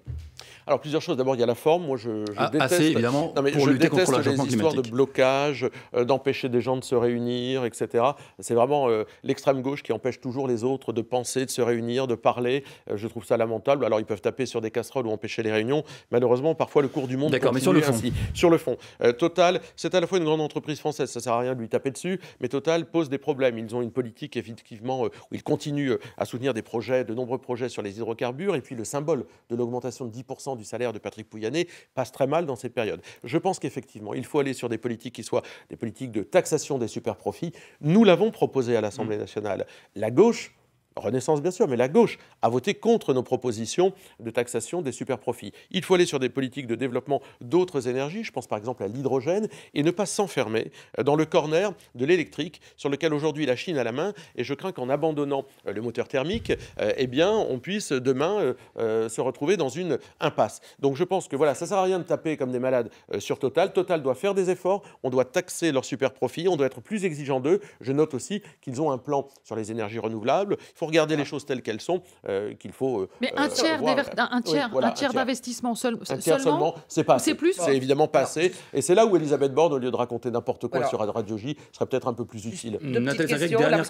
Alors, plusieurs choses. D'abord, il y a la forme. Moi, je, ah, déteste... Assez, évidemment, non, mais pour je lutter déteste contre les histoires climatique. de blocage d'empêcher des gens de se réunir, etc. C'est vraiment euh, l'extrême gauche qui empêche toujours les autres de penser, de se réunir, de parler. Euh, je trouve ça lamentable. Alors ils peuvent taper sur des casseroles ou empêcher les réunions. Malheureusement, parfois le cours du monde. est mais sur le fond. Sur le fond, euh, Total, c'est à la fois une grande entreprise française, ça sert à rien de lui taper dessus, mais Total pose des problèmes. Ils ont une politique effectivement où ils continuent à soutenir des projets, de nombreux projets sur les hydrocarbures, et puis le symbole de l'augmentation de 10% du salaire de Patrick Pouyanné passe très mal dans cette période. Je pense qu'effectivement, il faut aller sur des politiques qui soient des politiques de taxation des superprofits, nous l'avons proposé à l'Assemblée mm. nationale. La gauche Renaissance bien sûr, mais la gauche, a voté contre nos propositions de taxation des superprofits. Il faut aller sur des politiques de développement d'autres énergies, je pense par exemple à l'hydrogène, et ne pas s'enfermer euh, dans le corner de l'électrique sur lequel aujourd'hui la Chine a la main, et je crains qu'en abandonnant euh, le moteur thermique, euh, eh bien, on puisse demain se retrouver dans une impasse. Donc je pense que voilà, ça ne sert à rien de taper comme des malades sur Total. Total doit faire des efforts, on doit taxer leurs superprofits, on doit être plus exigeant d'eux. Je note aussi qu'ils ont un plan sur les énergies renouvelables. faut regarder les choses telles qu'elles sont, euh, qu'il faut. mais un tiers, d'investissement seul, seulement, c'est pas. C'est plus. C'est évidemment passé. Et c'est là où Elisabeth Borne, au lieu de raconter n'importe quoi sur Radio J, serait peut-être un peu plus utile. Deux petites dernière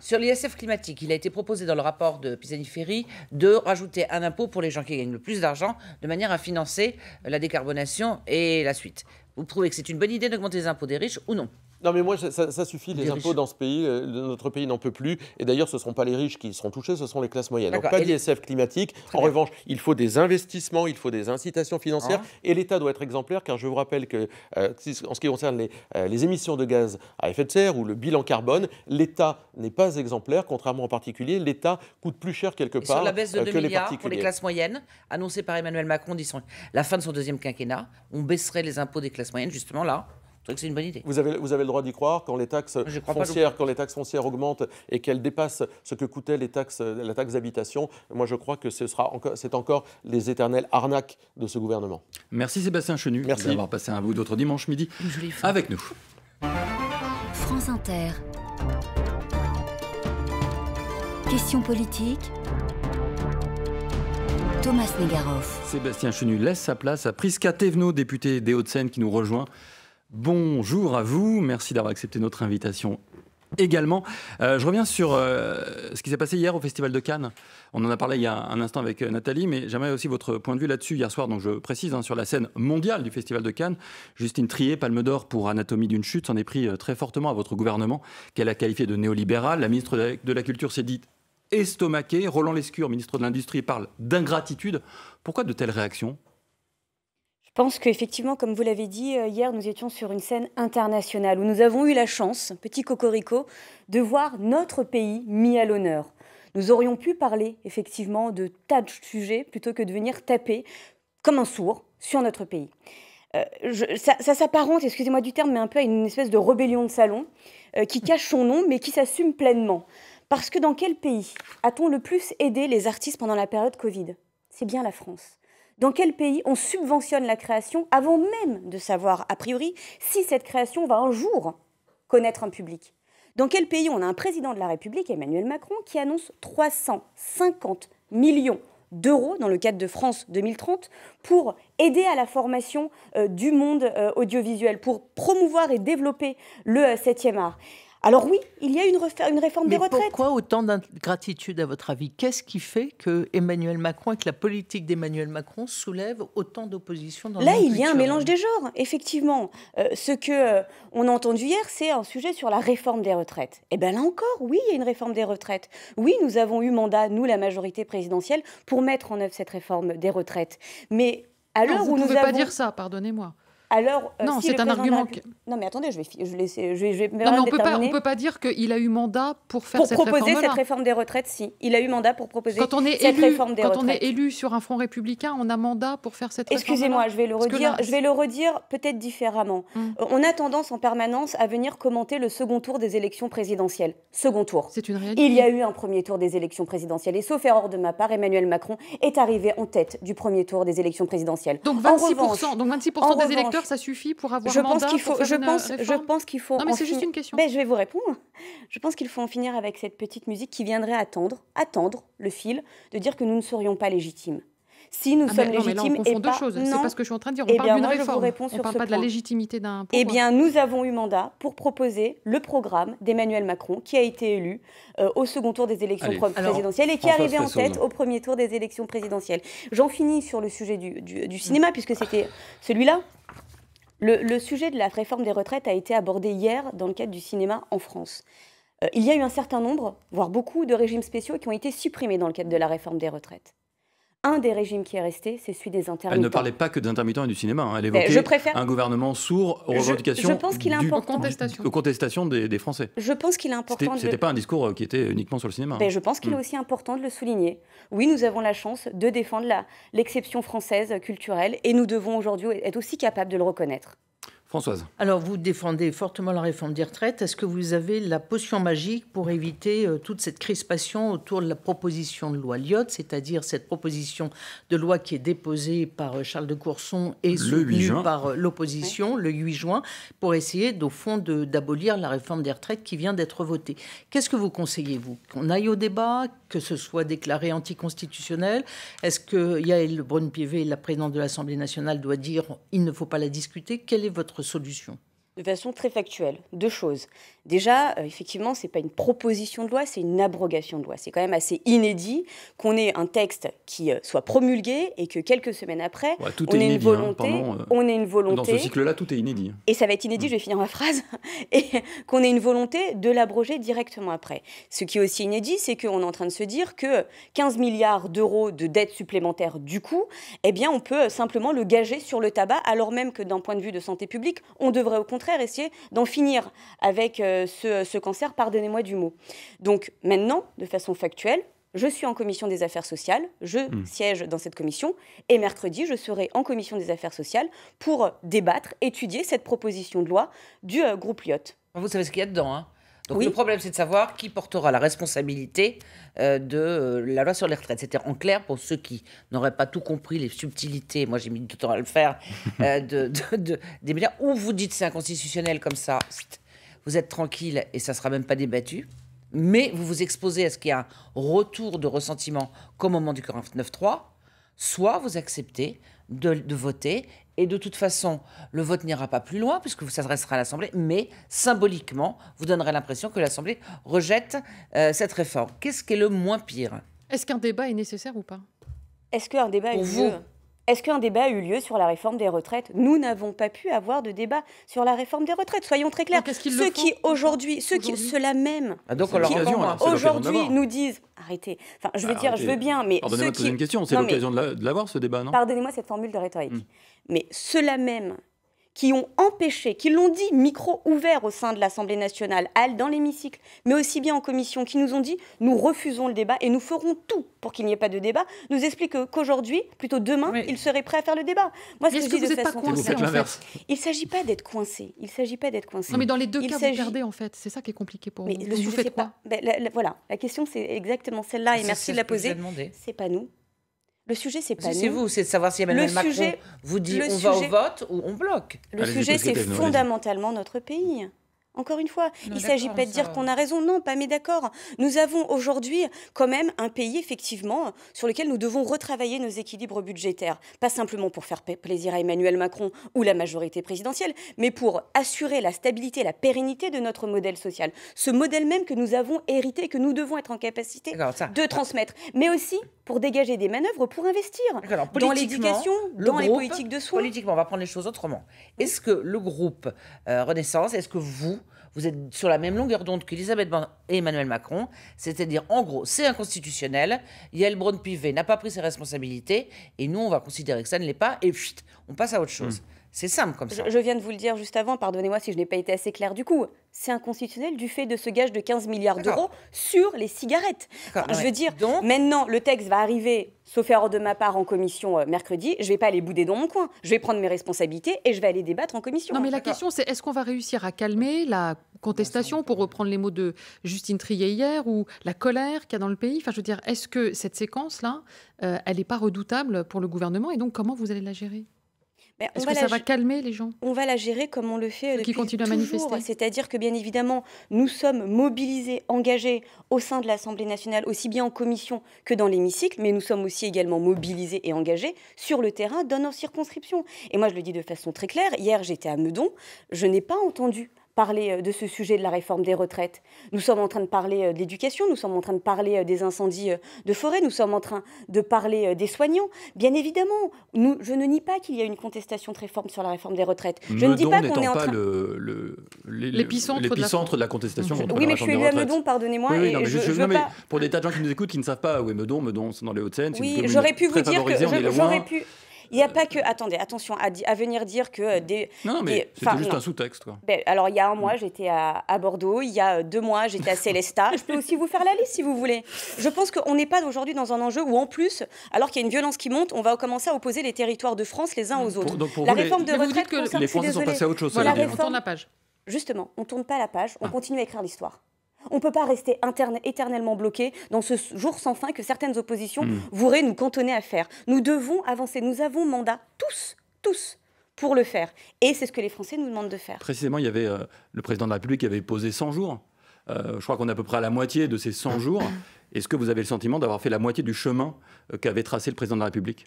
Sur l'ISF climatique, il a été proposé dans le rapport de Pisani-Ferry de rajouter un impôt pour les gens qui gagnent le plus d'argent, de manière à financer la décarbonation et la suite. Vous trouvez que c'est une bonne idée d'augmenter les impôts des riches ou non non, mais moi, ça, suffit. Les, impôts dans ce pays, euh, notre pays n'en peut plus. Et d'ailleurs, ce ne seront pas les riches qui seront touchés, ce seront les classes moyennes. Donc, pas d'ISF climatique. en revanche, il faut des investissements, il faut des incitations financières. Ah. Et l'État doit être exemplaire, car je vous rappelle que, euh, en ce qui concerne euh, les, émissions de gaz à effet de serre ou le bilan carbone, l'État n'est pas exemplaire, contrairement en particulier. L'État coûte plus cher quelque part. Et sur la baisse de 2 milliards pour les classes moyennes, annoncée par Emmanuel Macron, disant la fin de son deuxième quinquennat, on baisserait les impôts des classes moyennes, justement là. Vous avez, le droit d'y croire quand les taxes foncières, quand les taxes foncières augmentent et qu'elles dépassent ce que coûtait les taxes, la taxe d'habitation. Moi, je crois que ce sera encore, c'est encore les éternelles arnaques de ce gouvernement. Merci Sébastien Chenu Merci. d'avoir passé un bout d'autre dimanche midi avec nous. France Inter. Question politique. Thomas Negaroff. Sébastien Chenu laisse sa place à Prisca Thévenot, député des Hauts-de-Seine, qui nous rejoint. Bonjour à vous, merci d'avoir accepté notre invitation également. Euh, je reviens sur euh, ce qui s'est passé hier au Festival de Cannes. On en a parlé il y a un instant avec euh, Nathalie, mais j'aimerais aussi votre point de vue là-dessus hier soir. Donc je précise, hein, sur la scène mondiale du Festival de Cannes, Justine Trier, Palme d'Or pour Anatomie d'une chute, s'en est pris très fortement à votre gouvernement, qu'elle a qualifié de néolibéral. La ministre de la Culture s'est dite estomaquée. Roland Lescure, ministre de l'Industrie, parle d'ingratitude. Pourquoi de telles réactions pense qu'effectivement, comme vous l'avez dit, euh, hier, nous étions sur une scène internationale où nous avons eu la chance, petit cocorico, de voir notre pays mis à l'honneur. Nous aurions pu parler effectivement de tas de sujets plutôt que de venir taper comme un sourd sur notre pays. Euh, ça, s'apparente, excusez-moi du terme, mais un peu à une espèce de rébellion de salon euh, qui cache son nom mais qui s'assume pleinement. Parce que dans quel pays a-t-on le plus aidé les artistes pendant la période Covid C'est bien la France dans quel pays on subventionne la création avant même de savoir, a priori, si cette création va un jour connaître un public. Dans quel pays on a un président de la République, Emmanuel Macron, qui annonce 350 millions d'euros dans le cadre de France 2030 pour aider à la formation euh, du monde euh, audiovisuel, pour promouvoir et développer le euh, septième 7e art. Alors oui, il y a une, une réforme des retraites. Pourquoi autant d'ingratitude à votre avis Qu'est-ce qui fait que Emmanuel Macron et que la politique d'Emmanuel Macron soulève autant d'opposition dans Là, il y a un mélange des genres, effectivement. Euh, ce que euh, on a entendu hier, c'est un sujet sur la réforme des retraites. Et eh bien là encore, oui, il y a une réforme des retraites. Oui, nous avons eu mandat, nous, la majorité présidentielle, pour mettre en œuvre cette réforme des retraites. Mais à l'heure où nous ne pouvez pas dire ça, pardonnez-moi. Alors, euh, non, c'est un argument. Non, mais attendez, je vais, je, on ne pas, peut pas dire qu'il a eu mandat pour faire pour proposer cette réforme des retraites. Si, il a eu mandat pour proposer quand on est cette élu, réforme des quand on est élu sur un front républicain, on a mandat pour faire cette Excusez-moi, je vais le redire. je vais le redire peut-être différemment. Hum. On a tendance en permanence à venir commenter le second tour des élections présidentielles. Second tour. C'est une réalité. Il y a eu un premier tour des élections présidentielles et sauf erreur de ma part, Emmanuel Macron est arrivé en tête du premier tour des élections présidentielles. Donc 26%, donc 26 des électeurs ça suffit pour avoir je pense qu'il faut, je, pense, je pense qu'il faut. mais c'est juste une question. Ben, je vais vous répondre. Je pense qu'il faut en finir avec cette petite musique qui viendrait attendre, attendre le fil de dire que nous ne serions pas légitimes si nous ah, sommes légitimes. et pas, non, C'est ce que je suis en train de dire. On parle pas de la légitimité d'un. Eh bien, nous avons eu mandat pour proposer le programme d'Emmanuel Macron, qui a été élu euh, au second tour des élections présidentielles et qui est arrivé en tête au premier tour des élections présidentielles. J'en finis sur le sujet du, cinéma, mm. puisque c'était celui-là. le sujet de la réforme des retraites a été abordé hier dans le cadre du cinéma en France euh, il y a eu un certain nombre, voire beaucoup, de régimes spéciaux qui ont été supprimés dans le cadre de la réforme des retraites un des régimes qui est resté, c'est celui des intermittents. Elle ne parlait pas que des intermittents et du cinéma. Hein. Elle euh, évoquait un gouvernement sourd aux revendications. Je pense aux contestations, des, Français. Je pense qu'il est important. C'était pas un discours euh, qui était uniquement sur le cinéma. Ben, hein. Je pense qu'il est hmm. aussi important de le souligner. Oui, nous avons la chance de défendre l'exception française culturelle et nous devons aujourd'hui être aussi capables de le reconnaître. Françoise. Alors, vous défendez fortement la réforme des retraites. Est-ce que vous avez la potion magique pour éviter euh, toute cette crispation autour de la proposition de loi Lyotte, c'est-à-dire cette proposition de loi qui est déposée par euh, Charles de Courson et soutenue par euh, l'opposition le 8 juin, pour essayer, au fond, d'abolir la réforme des retraites qui vient d'être votée Qu'est-ce que vous conseillez, vous Qu'on aille au débat, que ce soit déclaré anticonstitutionnel Est-ce que Yael brune la présidente de l'Assemblée nationale, doit dire il ne faut pas la discuter Quel est votre solution de façon très factuelle. Deux choses. Déjà, euh, effectivement, ce n'est pas une proposition de loi, c'est une abrogation de loi. C'est quand même assez inédit qu'on ait un texte qui euh, soit promulgué et que quelques semaines après, on, ait volonté, on une volonté. Dans ce cycle-là, tout est inédit. Et ça va être inédit, mm. je vais finir ma phrase, et qu'on ait une volonté de l'abroger directement après. Ce qui est aussi inédit, c'est qu'on est en train de se dire que 15 milliards d'euros de dettes supplémentaires du coup, eh bien, on peut simplement le gager sur le tabac, alors même que d'un point de vue de santé publique, on devrait au contraire essayer d'en finir avec euh, ce, cancer, pardonnez-moi du mot. Donc maintenant, de façon factuelle, je suis en commission des affaires sociales, je hmm. siège dans cette commission, et mercredi, je serai en commission des affaires sociales pour débattre, étudier cette proposition de loi du euh, groupe Lyot. Vous savez ce qu'il y a dedans, hein donc le problème, c'est de savoir qui portera la responsabilité euh, de euh, la loi sur les retraites. c'est-à-dire en clair pour ceux qui n'auraient pas tout compris les subtilités. Moi, j'ai mis du temps à le faire. Euh, de, des médias où vous dites c'est inconstitutionnel comme ça, vous êtes tranquille et ça sera même pas débattu. Mais vous vous exposez à ce qu'il y a un retour de ressentiment comme au moment du 49-3, Soit vous acceptez, de, voter. Et de toute façon, le vote n'ira pas plus loin puisque vous s'adressera à l'Assemblée, mais symboliquement, vous donnerez l'impression que l'Assemblée rejette euh, cette réforme. Qu'est-ce qui est le moins pire Est-ce qu'un débat est nécessaire ou pas Est-ce qu'un débat est est-ce qu'un débat a eu lieu sur la réforme des retraites Nous n'avons pas pu avoir de débat sur la réforme des retraites, soyons très clairs. Qu ceux qui aujourd'hui, ceux ah, qui, cela même, donc, qui aujourd'hui nous disent, arrêtez, enfin je veux bah, dire, je veux bien, mais... Pardonnez-moi poser une question, c'est l'occasion de l'avoir ce débat, non Pardonnez-moi cette formule de rhétorique. Hmm. Mais cela même qui ont empêché, qui l'ont dit, micro ouvert au sein de l'Assemblée nationale, dans l'hémicycle, mais aussi bien en commission, qui nous ont dit nous refusons le débat et nous ferons tout pour qu'il n'y ait pas de débat, nous expliquent qu'aujourd'hui, plutôt demain, ils seraient prêts à faire le débat. Moi, ce que, je dis de façon Il ne s'agit pas d'être coincé. Il s'agit pas d'être coincé. Non, mais dans les deux cas, vous perdez en fait. C'est ça qui est compliqué pour mais vous. Le pas... Ben, voilà, la question c'est exactement celle-là et merci de la poser. C'est pas nous, le sujet, c'est pas C'est vous, c'est de savoir si Emmanuel le Macron sujet, vous dit on va au vote ou on bloque. Le sujet, c'est fondamentalement notre pays. Encore une fois, il ne s'agit pas de dire qu'on a raison, non, pas mais d'accord. Nous avons aujourd'hui quand même un pays, effectivement, sur lequel nous devons retravailler nos équilibres budgétaires. Pas simplement pour faire plaisir à Emmanuel Macron ou la majorité présidentielle, mais pour assurer la stabilité, la pérennité de notre modèle social. Ce modèle même que nous avons hérité et que nous devons être en capacité de transmettre. Mais aussi pour dégager des manœuvres pour investir dans l'éducation, dans les politiques de soins. Politiquement, on va prendre les choses autrement. Est-ce que le groupe euh, Renaissance, est-ce que vous, vous êtes sur la même longueur d'onde qu'Elisabeth et Emmanuel Macron, c'est-à-dire en gros, c'est inconstitutionnel, Yael brown pivet n'a pas pris ses responsabilités, et nous, on va considérer que ça ne l'est pas, et pfft, on passe à autre chose. C'est simple comme ça. Je, viens de vous le dire juste avant, pardonnez-moi si je n'ai pas été assez clair du coup. C'est inconstitutionnel du fait de ce gage de 15 milliards d'euros sur les cigarettes. je veux dire, maintenant, le texte va arriver, sauf erreur de ma part, en commission euh, mercredi. Je ne vais pas aller bouder dans mon coin. Je vais prendre mes responsabilités et je vais aller débattre en commission. Non, mais la question, c'est est-ce qu'on va réussir à calmer la contestation, pour reprendre les mots de Justine Trier hier, ou la colère qu'il y a dans le pays Enfin, je veux dire, est-ce que cette séquence-là, euh, elle n'est pas redoutable pour le gouvernement Et donc, comment vous allez la gérer est-ce que ça va calmer les gens On va la gérer comme on le fait depuis qui continue à manifester. C'est-à-dire que bien évidemment, nous sommes mobilisés, engagés au sein de l'Assemblée nationale, aussi bien en commission que dans l'hémicycle, mais nous sommes aussi également mobilisés et engagés sur le terrain dans nos circonscriptions. Et moi, je le dis de façon très claire, hier j'étais à Meudon, je n'ai pas entendu parler euh, de ce sujet de la réforme des retraites. Nous sommes en train de parler euh, de l'éducation, nous sommes en train de parler euh, des incendies de forêt, nous sommes en train de parler des soignants. Bien évidemment, nous, je ne nie pas qu'il y a une contestation très forte sur la réforme des retraites. Je ne dis pas qu'on est en train... l'épicentre le, le, de, de, la contestation. Contre oui, mais je suis élu à Meudon, pardonnez-moi. Oui, Pour des tas de gens qui nous écoutent, qui ne savent pas où est Meudon, Meudon, c'est dans les Hauts-de-Seine. Oui, j'aurais pu vous dire que j'aurais pu. Il n'y a pas que. Attendez, attention, à, venir dire que euh, des. Non, mais c'est juste un sous-texte. Ben, alors, il y a un mois, mm. j'étais à, Bordeaux. Il y a euh, deux mois, j'étais à Célestat. je peux aussi vous faire la liste si vous voulez. Je pense qu'on n'est pas aujourd'hui dans un enjeu où, en plus, alors qu'il y a une violence qui monte, on va commencer à opposer les territoires de France les uns mm. aux autres. la réforme de retraite. que les Français sont passés à autre chose. on tourne la page. Justement, on ne tourne pas la page, on ah. continue à écrire l'histoire. On ne peut pas rester éternellement bloqué dans ce jour sans fin que certaines oppositions hmm. voudraient nous cantonner à faire. Nous devons avancer. Nous avons mandat, tous, tous, pour le faire. Et c'est ce que les Français nous demandent de faire. Précisément, il y avait euh, le président de la République qui avait posé 100 jours. Euh, je crois qu'on est à peu près à la moitié de ces 100 jours. Est-ce que vous avez le sentiment d'avoir fait la moitié du chemin euh, qu'avait tracé le président de la République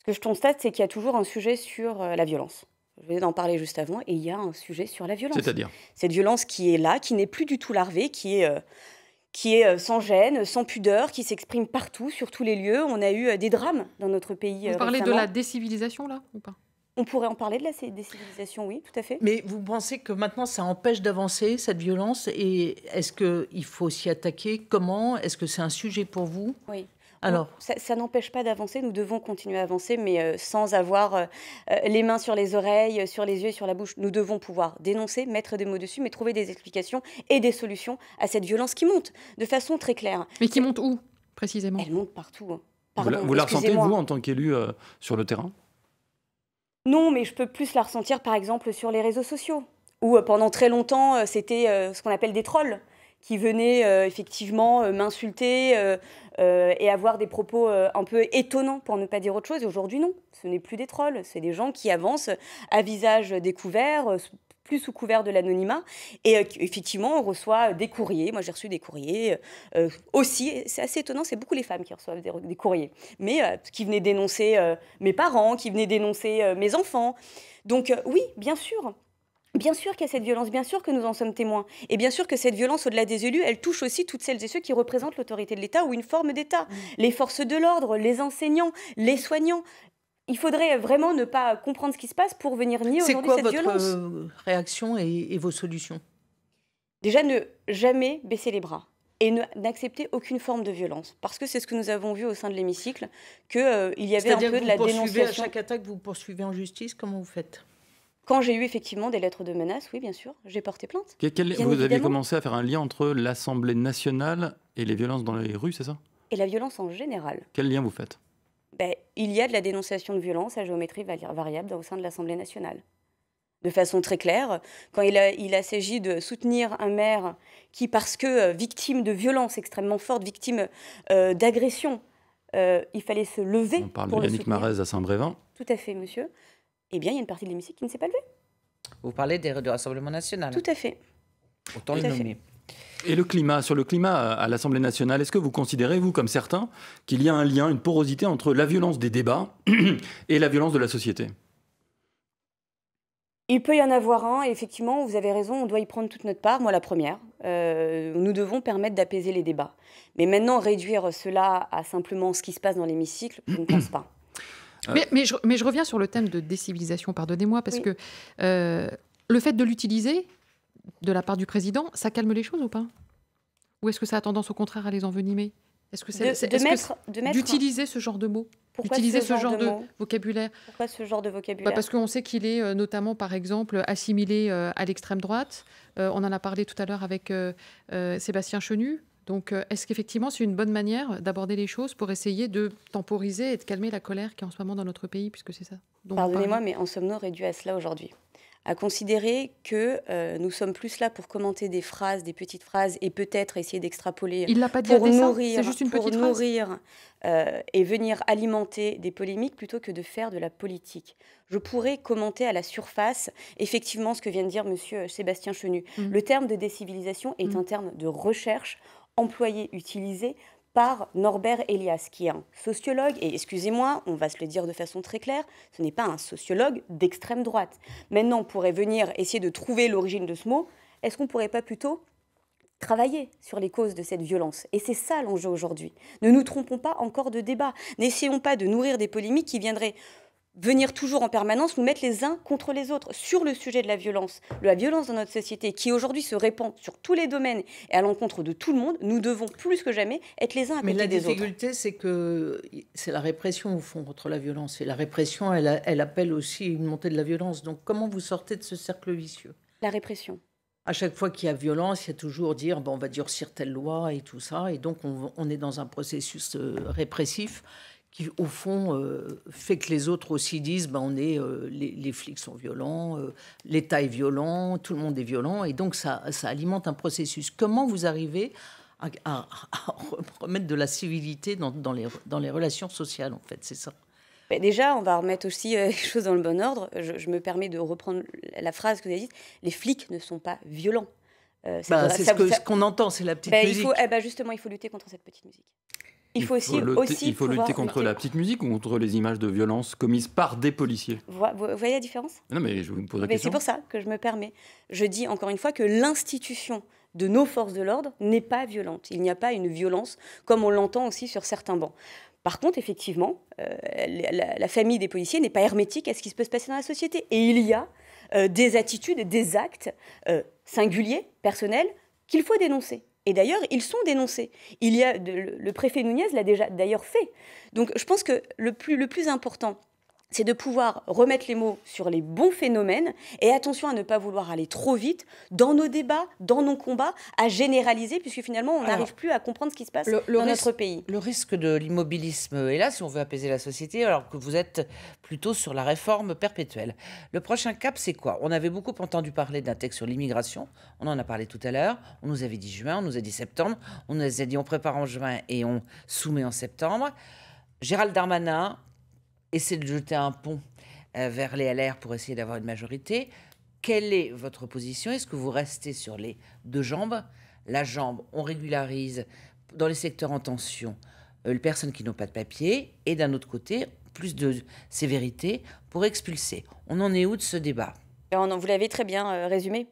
Ce que je constate, c'est qu'il y a toujours un sujet sur la violence je vais en parler juste avant, et il y a un sujet sur la violence. C'est-à-dire Cette violence qui est là, qui n'est plus du tout larvée, qui est, euh, qui est euh, sans gêne, sans pudeur, qui s'exprime partout, sur tous les lieux. On a eu euh, des drames dans notre pays. Vous parlez de la décivilisation, là, ou pas on pourrait en parler de la décivilisation, oui, tout à fait. Mais vous pensez que maintenant, ça empêche d'avancer, cette violence Et est-ce qu'il faut s'y attaquer Comment Est-ce que c'est un sujet pour vous Oui. Alors, ça, n'empêche pas d'avancer. Nous devons continuer à avancer, mais euh, sans avoir euh, euh, les mains sur les oreilles, sur les yeux, et sur la bouche. Nous devons pouvoir dénoncer, mettre des mots dessus, mais trouver des explications et des solutions à cette violence qui monte de façon très claire. Mais qui monte où précisément Elle monte partout. Hein. vous la, ressentez, vous, en tant qu'élu sur le terrain Non, mais je peux plus la ressentir, par exemple, sur les réseaux sociaux, où pendant très longtemps, c'était ce qu'on appelle des trolls qui venaient euh, effectivement euh, m'insulter euh, et avoir des propos un peu étonnants, pour ne pas dire autre chose. Et aujourd'hui, non, ce n'est plus des trolls, c'est des gens qui avancent à visage découvert, plus sous couvert de l'anonymat. Et effectivement, on reçoit des courriers. Moi, j'ai reçu des courriers aussi. C'est assez étonnant, c'est beaucoup les femmes qui reçoivent des, courriers. Mais qui venaient dénoncer mes parents, qui venaient dénoncer mes enfants. Donc oui, bien sûr, Bien sûr qu'il y a cette violence, bien sûr que nous en sommes témoins. Et bien sûr que cette violence, au-delà des élus, elle touche aussi toutes celles et ceux qui représentent l'autorité de l'État ou une forme d'État. Mm. Les forces de l'ordre, les enseignants, les soignants. Il faudrait vraiment ne pas comprendre ce qui se passe pour venir nier aujourd'hui cette violence. C'est quoi votre réaction et, vos solutions Déjà, ne jamais baisser les bras et n'accepter aucune forme de violence. Parce que c'est ce que nous avons vu au sein de l'hémicycle, qu'il euh, y avait un peu de la dénonciation. À chaque attaque, vous poursuivez en justice Comment vous faites quand j'ai eu effectivement des lettres de menace, oui, bien sûr, j'ai porté plainte. vous avez commencé à faire un lien entre l'Assemblée nationale et les violences dans les rues, c'est ça Et la violence en général. Quel lien vous faites ben, Il y a de la dénonciation de violence à géométrie variable au sein de l'Assemblée nationale de façon très claire. Quand il a, il s'agit de soutenir un maire qui, parce que euh, victime de violences extrêmement fortes, victime euh, d'agressions, euh, il fallait se lever. On parle de Yannick à Saint-Brévin. Tout à fait, monsieur eh bien, il y a une partie de l'hémicycle qui ne s'est pas levée. Vous parlez des, du Rassemblement national Tout à fait. Autant le nommer. Et le climat, sur le climat euh, à l'Assemblée nationale, est-ce que vous considérez, vous, comme certains, qu'il y a un lien, une porosité entre la violence des débats et la violence de la société il peut y en avoir un, et effectivement, vous avez raison, on doit y prendre toute notre part, moi la première. Euh, nous devons permettre d'apaiser les débats. Mais maintenant, réduire cela à simplement ce qui se passe dans l'hémicycle, je ne pense pas. Ah. Mais, je, reviens sur le thème de décivilisation, pardonnez-moi, parce que euh, le fait de l'utiliser de la part du président, ça calme les choses ou pas Ou est-ce que ça a tendance au contraire à les envenimer Est-ce que c'est d'utiliser -ce, genre de mots D'utiliser ce, genre de, vocabulaire Pourquoi ce genre de vocabulaire bah, Parce qu'on sait qu'il est euh, notamment, par exemple, assimilé euh, à l'extrême droite. on en a parlé tout à l'heure avec Sébastien Chenu. Donc, euh, est-ce qu'effectivement, c'est une bonne manière d'aborder les choses pour essayer de temporiser et de calmer la colère qui est en ce moment dans notre pays, puisque c'est ça Pardonnez-moi, mais en sommes-nous réduits à cela aujourd'hui à considérer que euh, nous sommes plus là pour commenter des phrases, des petites phrases, et peut-être essayer d'extrapoler Il l'a pas dit pour nourrir, juste une pour nourrir euh, et venir alimenter des polémiques plutôt que de faire de la politique. Je pourrais commenter à la surface effectivement ce que vient de dire Monsieur Sébastien Chenu. Mmh. Le terme de décivilisation est mmh. un terme de recherche employé, utilisé par Norbert Elias, qui est un sociologue, et excusez-moi, on va se le dire de façon très claire, ce n'est pas un sociologue d'extrême droite. Maintenant, on pourrait venir essayer de trouver l'origine de ce mot, est-ce qu'on ne pourrait pas plutôt travailler sur les causes de cette violence. Et c'est ça l'enjeu aujourd'hui. Ne nous trompons pas encore de débat. N'essayons pas de nourrir des polémiques qui viendraient venir toujours en permanence nous mettre les uns contre les autres sur le sujet de la violence, de la violence dans notre société qui aujourd'hui se répand sur tous les domaines et à l'encontre de tout le monde, nous devons plus que jamais être les uns à côté des autres. Mais la difficulté, c'est que c'est la répression au fond contre la violence et la répression, elle, elle appelle aussi une montée de la violence. Donc comment vous sortez de ce cercle vicieux La répression. À chaque fois qu'il y a violence, il y a toujours dire bon, on va durcir telle loi et tout ça, et donc on, on est dans un processus euh, répressif qui, au fond, euh, fait que les autres aussi disent ben, on est, euh, les, flics sont violents, euh, l'État est violent, tout le monde est violent. Et donc, ça, ça alimente un processus. Comment vous arrivez à, remettre de la civilité dans, dans, les, dans les relations sociales, en fait C'est ça ben, déjà, on va remettre aussi les choses dans le bon ordre. Je, me permets de reprendre la phrase que vous avez dite les flics ne sont pas violents. Bah, c'est ce qu'on entend, c'est la petite musique. Ben, il faut, eh ben, justement, il faut lutter contre cette petite musique. Il faut, aussi, il faut lutter contre la petite musique ou contre les images de violence commises par des policiers. Vous, voyez la différence Non, mais je vous pose la mais C'est pour ça que je me permets. Je dis encore une fois que l'institution de nos forces de l'ordre n'est pas violente. Il n'y a pas une violence comme on l'entend aussi sur certains bancs. Par contre, effectivement, euh, la, famille des policiers n'est pas hermétique à ce qui se peut se passer dans la société. Et il y a euh, des attitudes, des actes euh, singuliers, personnels, qu'il faut dénoncer. Et d'ailleurs, ils sont dénoncés. Il y a, le préfet Nunez l'a déjà d'ailleurs fait. Donc je pense que le plus, le plus important, c'est de pouvoir remettre les mots sur les bons phénomènes et attention à ne pas vouloir aller trop vite dans nos débats, dans nos combats, à généraliser, puisque finalement on n'arrive plus à comprendre ce qui se passe dans notre pays. Le risque de l'immobilisme est là si on veut apaiser la société, alors que vous êtes plutôt sur la réforme perpétuelle. Le prochain cap, c'est quoi On avait beaucoup entendu parler d'un texte sur l'immigration, on en a parlé tout à l'heure, on nous avait dit juin, on nous a dit septembre, on nous a dit on prépare en juin et on soumet en septembre. Gérald Darmanin, essayer de jeter un pont euh, vers les LR pour essayer d'avoir une majorité. Quelle est votre position Est-ce que vous restez sur les deux jambes La jambe, on régularise dans les secteurs en tension euh, les personnes qui n'ont pas de papier, et d'un autre côté, plus de sévérité pour expulser. On en est où de ce débat Vous l'avez très bien euh, résumé.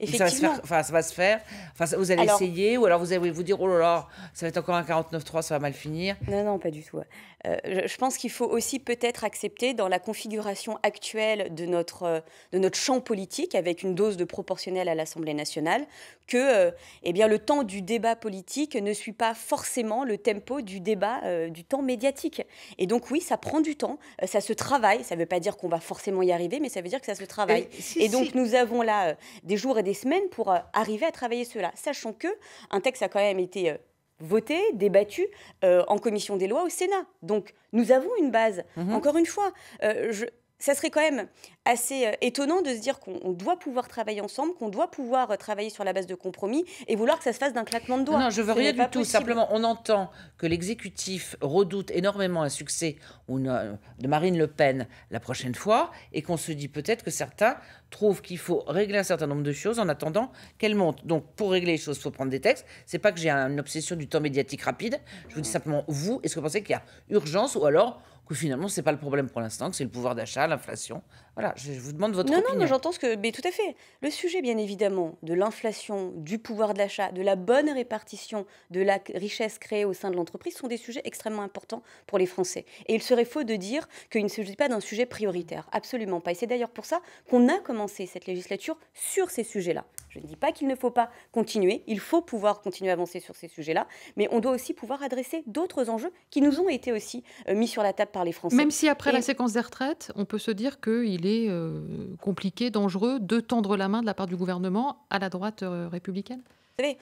Effectivement. Ça va, se faire, enfin, ça va se faire. Enfin, vous allez essayer ou alors vous allez vous dire oh là là, ça va être encore un 49-3, ça va mal finir. Non, non, pas du tout. Euh, je pense qu'il faut aussi peut-être accepter dans la configuration actuelle de notre, euh, de notre champ politique, avec une dose de proportionnelle à l'Assemblée nationale, que euh, eh bien, le temps du débat politique ne suit pas forcément le tempo du débat, du temps médiatique. Et donc oui, ça prend du temps, ça se travaille. Ça ne veut pas dire qu'on va forcément y arriver, mais ça veut dire que ça se travaille. Et, donc nous avons là des jours et des semaines pour euh, arriver à travailler cela, sachant que un texte a quand même été euh, voté, débattu euh, en commission des lois au Sénat. Donc nous avons une base. Mhm. Encore une fois, je, ça serait quand même assez euh, étonnant de se dire qu'on doit pouvoir travailler ensemble, qu'on doit pouvoir euh, travailler sur la base de compromis et vouloir que ça se fasse d'un claquement de doigts. Non, je je veux rien du tout. Simplement, on entend que l'exécutif redoute énormément un succès euh, de Marine Le Pen la prochaine fois et qu'on se dit peut-être que certains trouvent qu'il faut régler un certain nombre de choses en attendant qu'elles montent. Donc, pour régler les choses, il faut prendre des textes. C'est pas que j'ai une obsession du temps médiatique rapide. Je vous dis simplement, vous, est-ce que vous pensez qu'il y a urgence ou alors que finalement, ce n'est pas le problème pour l'instant, que c'est le pouvoir d'achat, l'inflation. Voilà, je, vous demande votre opinion. Non, non, j'entends ce que... Mais tout à fait. Le sujet, bien évidemment, de l'inflation, du pouvoir d'achat, de la bonne répartition de la richesse créée au sein de l'entreprise sont des sujets extrêmement importants pour les Français. Et il serait faux de dire qu'il ne s'agit pas d'un sujet prioritaire. Absolument pas. Et c'est d'ailleurs pour ça qu'on a commencé cette législature sur ces sujets-là. Je ne dis pas qu'il ne faut pas continuer, il faut pouvoir continuer à avancer sur ces sujets-là, mais on doit aussi pouvoir adresser d'autres enjeux qui nous ont été aussi euh, mis sur la table par même si après la séquence des retraites, on peut se dire qu'il est euh, compliqué, dangereux de tendre la main de la part du gouvernement à la droite euh, républicaine Vous savez,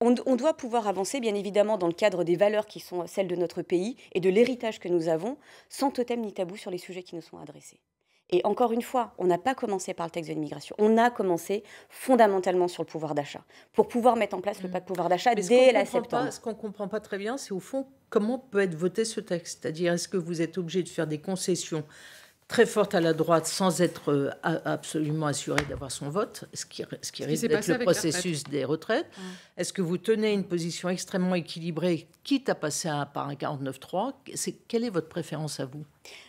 on, doit pouvoir avancer, bien évidemment, dans le cadre des valeurs qui sont celles de notre pays et de l'héritage que nous avons, sans totem ni tabou sur les sujets qui nous sont adressés. Et encore une fois, on n'a pas commencé par le texte de l'immigration. On a commencé fondamentalement sur le pouvoir d'achat, pour pouvoir mettre en place le mm. pacte pouvoir d'achat dès la septembre. ce qu'on ne comprend pas très bien, c'est au fond comment peut être voté ce texte. C'est-à-dire, est-ce que vous êtes obligé de faire des concessions très forte à la droite sans être euh, absolument assurée d'avoir son vote, ce qui, qui risque d'être le processus des retraites. Est-ce que vous tenez une position extrêmement équilibrée, quitte à passer à, par un 49-3 Quelle est votre préférence à vous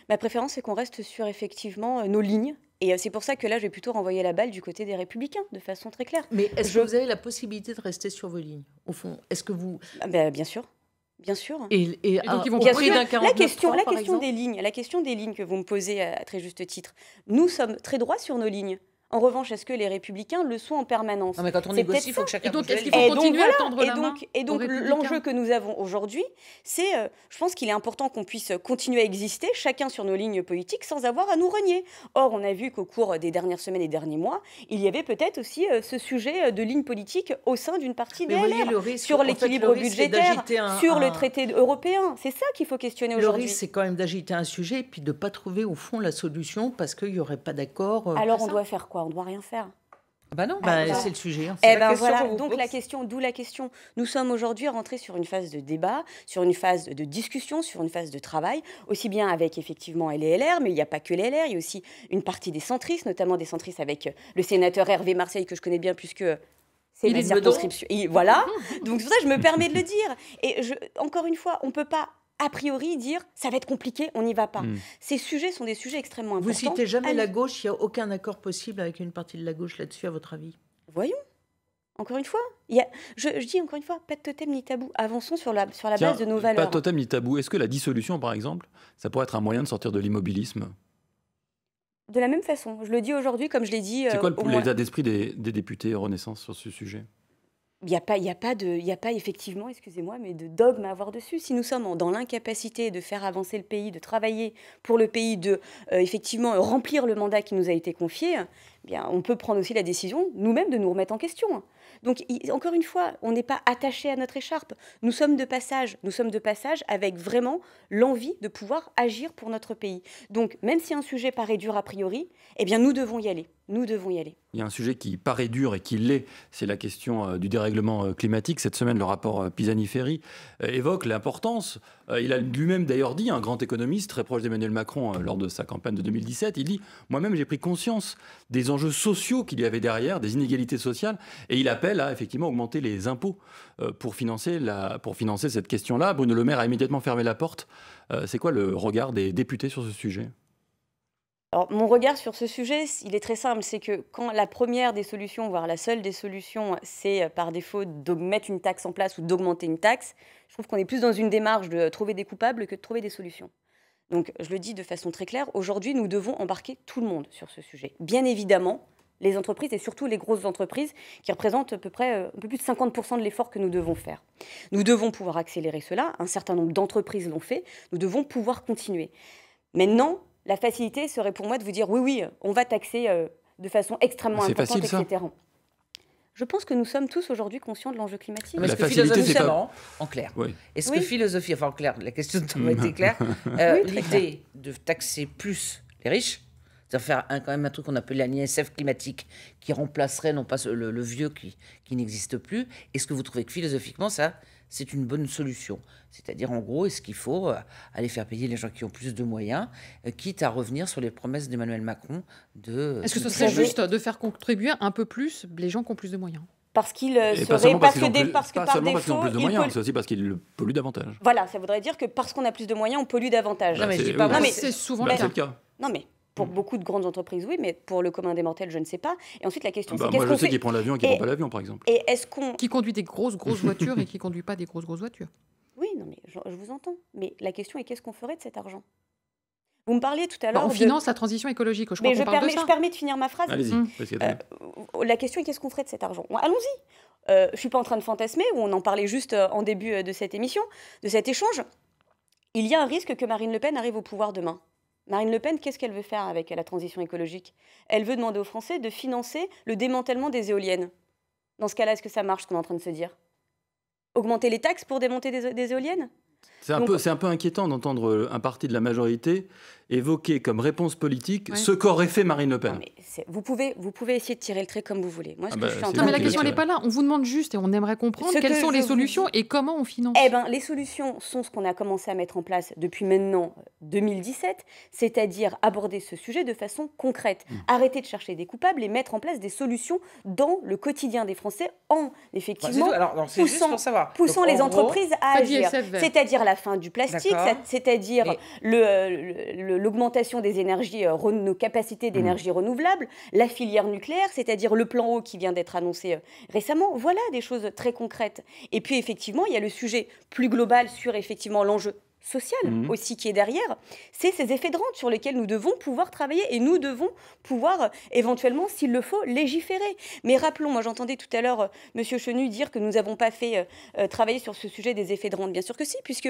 Ma préférence, c'est qu'on reste sur effectivement euh, nos lignes. Et euh, c'est pour ça que là, je vais plutôt renvoyer la balle du côté des républicains, de façon très claire. Mais est-ce que vous avez la possibilité de rester sur vos lignes, au fond Est-ce que vous... Ah, bah, bien sûr. Bien sûr. Et, et, donc ils vont La question, la question des lignes, la question des lignes que vous me posez à très juste titre. Nous sommes très droits sur nos lignes. En revanche, est-ce que les républicains le sont en permanence Non, mais quand on négocie, il faut que chacun. Et donc, ce qu'il faut continuer à tendre le la Et donc, l'enjeu que nous avons aujourd'hui, c'est, euh, je pense qu'il est important qu'on puisse continuer à exister, chacun sur nos lignes politiques, sans avoir à nous renier. Or, on a vu qu'au cours des dernières semaines et derniers mois, il y avait peut-être aussi euh, ce sujet euh, de ligne politique au sein d'une partie des voyez, le risque, sur l'équilibre budgétaire, sur le traité européen. C'est ça qu'il faut questionner aujourd'hui. Le risque, c'est quand même d'agiter un sujet et puis de ne pas trouver au fond la solution parce qu'il n'y aurait pas d'accord. Alors, on doit faire quoi on On doit rien faire. Ah bah non, bah, c'est le sujet. Hein. Eh ben voilà, donc la question, d'où la question. Nous sommes aujourd'hui rentrés sur une phase de débat, sur une phase de discussion, sur une phase de travail, aussi bien avec effectivement les LR, mais il n'y a pas que les LR, il y a aussi une partie des centristes, notamment des centristes avec euh, le sénateur Hervé Marseille, que je connais bien puisque c'est la circonscription. voilà. Donc, c'est pour ça que je me permets de le dire. Et je, encore une fois, on ne peut pas a priori dire ça va être compliqué, on n'y va pas. Hmm. Ces sujets sont des sujets extrêmement importants. Vous citez jamais la gauche, il n'y a aucun accord possible avec une partie de la gauche là-dessus, à votre avis Voyons. Encore une fois, je, dis encore une fois, pas de totem ni tabou. Avançons sur la, base de nos valeurs. Pas de totem ni tabou. Est-ce que la dissolution, par exemple, ça pourrait être un moyen de sortir de l'immobilisme De la même façon. Je le dis aujourd'hui comme je l'ai dit. C'est quoi euh, l'état d'esprit des députés Renaissance sur ce sujet il n'y a, pas, a, a pas effectivement, excusez-moi, mais de dogme à avoir dessus. Si nous sommes dans l'incapacité de faire avancer le pays, de travailler pour le pays, de euh, effectivement remplir le mandat qui nous a été confié, eh bien, on peut prendre aussi la décision nous-mêmes de nous remettre en question. Donc, encore une fois, on n'est pas attaché à notre écharpe. Nous sommes de passage. Nous sommes de passage avec vraiment l'envie de pouvoir agir pour notre pays. Donc, même si un sujet paraît dur a priori, eh bien, nous devons y aller. Nous devons y aller. Il y a un sujet qui paraît dur et qui l'est, c'est la question euh, du dérèglement euh, climatique. Cette semaine, le rapport euh, Pisani-Ferry évoque l'importance euh, il a lui-même d'ailleurs dit, un grand économiste très proche d'Emmanuel Macron euh, lors de sa campagne de 2017, il dit Moi-même, j'ai pris conscience des enjeux sociaux qu'il y avait derrière, des inégalités sociales, et il appelle à effectivement augmenter les impôts euh, pour financer, pour financer cette question-là. Bruno Le Maire a immédiatement fermé la porte. C'est quoi le regard des députés sur ce sujet mon regard sur ce sujet, il est très simple, c'est que quand la première des solutions, voire la seule des solutions, c'est euh, par défaut de mettre une taxe en place ou d'augmenter une taxe, je trouve qu'on est plus dans une démarche de trouver des coupables que de trouver des solutions. Donc, je le dis de façon très claire, aujourd'hui, nous devons embarquer tout le monde sur ce sujet. Bien évidemment, les entreprises et surtout les grosses entreprises qui représentent à peu près euh, un peu plus de 50% de l'effort que nous devons faire. Nous devons pouvoir accélérer cela, un certain nombre d'entreprises l'ont fait, nous devons pouvoir continuer. Maintenant, la facilité serait pour moi de vous dire oui, oui, on va taxer euh, de façon extrêmement importante, etc. je pense que nous sommes tous aujourd'hui conscients de l'enjeu climatique. Mais est-ce que philosophiquement, en clair, est-ce que philosophie, enfin en clair, la question de claire, euh, l'idée de taxer plus les riches, c'est-à-dire faire quand même un truc qu'on appelle la NSF climatique, qui remplacerait non pas le, vieux qui, qui n'existe plus, est-ce que vous trouvez que philosophiquement ça, c'est une bonne solution. C'est-à-dire, en gros, est-ce qu'il faut euh, aller faire payer les gens qui ont plus de moyens, euh, quitte à revenir sur les promesses d'Emmanuel Macron de... Est-ce que ce serait juste de faire contribuer un peu plus les gens qui ont plus de moyens parce qu'il euh, serait parce, parce que, pas parce qu'ils ont plus de moyens, c'est aussi parce qu'ils polluent davantage. Voilà, ça voudrait dire que parce qu'on a plus de moyens, on pollue davantage. non mais c'est souvent bah, le cas. Non mais pour mm. beaucoup de grandes entreprises, oui, mais pour le commun des mortels, je ne sais pas. Et ensuite, la question, ah bah, c'est qu'est-ce qu'on sais fait... qui prend l'avion et qui ne prend pas l'avion, par exemple. Et est-ce qu'on... Qui conduit des grosses, grosses voitures et qui ne conduit pas des grosses, grosses voitures. Oui, non, mais je, vous entends. Mais la question est qu'est-ce qu'on ferait de cet argent vous me parliez tout à bah, l'heure. on de... finance la transition écologique. Je, mais permets, de ça. je permets de finir ma phrase. Allez-y. Mm. Euh, la question est qu'est-ce qu'on ferait de cet argent Allons-y. Euh, je ne suis pas en train de fantasmer, ou on en parlait juste euh, en début de cette émission, de cet échange. Il y a un risque que Marine Le Pen arrive au pouvoir demain. Marine Le Pen, qu'est-ce qu'elle veut faire avec la transition écologique Elle veut demander aux Français de financer le démantèlement des éoliennes. Dans ce cas-là, est-ce que ça marche qu'on est en train de se dire Augmenter les taxes pour démonter des éoliennes c'est un, peu, un peu inquiétant d'entendre euh, un parti de la majorité évoquer comme réponse politique ce qu'aurait fait Marine Le Pen. vous, pouvez, vous pouvez essayer de tirer le trait comme vous voulez. Moi, ah bah, suis non, mais la question, n'est pas là. On vous demande juste et on aimerait comprendre quelles sont les solutions et comment on finance. Eh ben, les solutions sont ce qu'on a commencé à mettre en place depuis maintenant 2017, euh, c'est-à-dire aborder ce sujet de façon concrète, mmh. arrêter de chercher des coupables et mettre en place des solutions dans le quotidien des Français en bah, effectivement poussant, les entreprises à agir. C'est-à-dire c'est-à-dire la fin du plastique, c'est-à-dire l'augmentation des énergies, euh, nos capacités d'énergie mmh. renouvelable, la filière nucléaire, c'est-à-dire le plan O qui vient d'être annoncé euh, récemment. Voilà des choses très concrètes. Et puis effectivement, il y a le sujet plus global sur l'enjeu social mhm. aussi qui est derrière, c'est ces effets de rente sur lesquels nous devons pouvoir travailler et nous devons pouvoir euh, éventuellement, s'il le faut, légiférer. Mais rappelons, moi j'entendais tout à l'heure euh, Monsieur Chenu dire que nous n'avons pas fait euh, travailler sur ce sujet des effets de rente. Bien sûr que si, puisque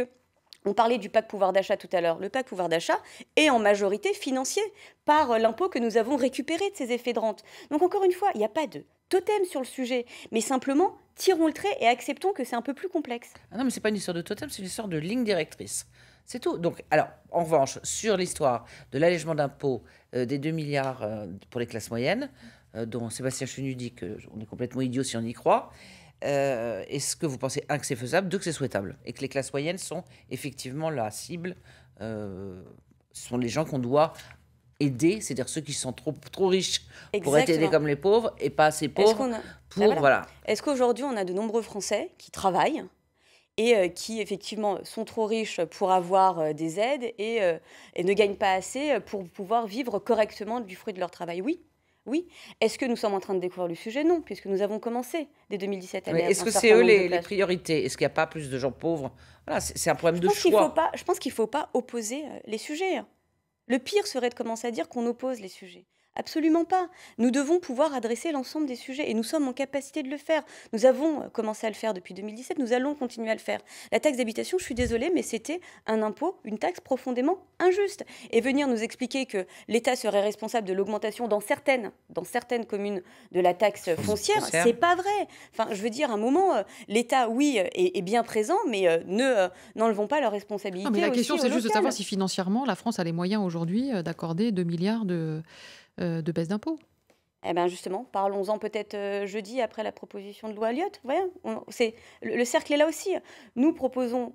on parlait du pacte pouvoir d'achat tout à l'heure. Le pacte pouvoir d'achat est en majorité financier par l'impôt que nous avons récupéré de ces effets de rente. Donc encore une fois, il n'y a pas de totem sur le sujet, mais simplement tirons le trait et acceptons que c'est un peu plus complexe. Ah non, mais c'est pas une histoire de totem, c'est une histoire de ligne directrice. C'est tout. Donc, alors, en revanche, sur l'histoire de l'allègement d'impôts euh, des 2 milliards euh, pour les classes moyennes, euh, dont Sébastien Chenu dit qu'on est complètement idiot si on y croit, est-ce que vous pensez, un, que c'est faisable, deux, que c'est souhaitable, et que les classes moyennes sont effectivement la cible, sont les gens qu'on doit aider, c'est-à-dire ceux qui sont trop, trop riches pour être aidés comme les pauvres et pas assez pauvres Est-ce pour... Bah, voilà. Est-ce qu'aujourd'hui, on a de nombreux Français qui travaillent et euh, qui, effectivement, sont trop riches pour avoir euh, des aides euh, et, ne gagnent pas assez pour pouvoir vivre correctement du fruit de leur travail Oui. Oui. Est-ce que nous sommes en train de découvrir le sujet Non, puisque nous avons commencé dès 2017 à Est-ce que c'est eux les, priorités Est-ce qu'il n'y a pas plus de gens pauvres voilà, C'est un problème de choix. pas, je pense qu'il ne faut pas opposer les sujets. Le pire serait de commencer à dire qu'on oppose les sujets. Absolument pas. Nous devons pouvoir adresser l'ensemble des sujets et nous sommes en capacité de le faire. Nous avons euh, commencé à le faire depuis 2017, nous allons continuer à le faire. La taxe d'habitation, je suis désolée, mais c'était un impôt, une taxe profondément injuste. Et venir nous expliquer que l'État serait responsable de l'augmentation dans certaines, dans certaines communes de la taxe foncière, c'est pas vrai. Enfin, je veux dire, à un moment, euh, l'État, oui, euh, est, bien présent, mais ne n'enlevons pas leur responsabilité. mais la question, c'est juste de savoir si financièrement, la France a les moyens aujourd'hui d'accorder 2 milliards de euh, de baisse d'impôts. Eh bien justement, parlons-en peut-être euh, jeudi après la proposition de loi Aliot. c'est, le, cercle est là aussi. Nous proposons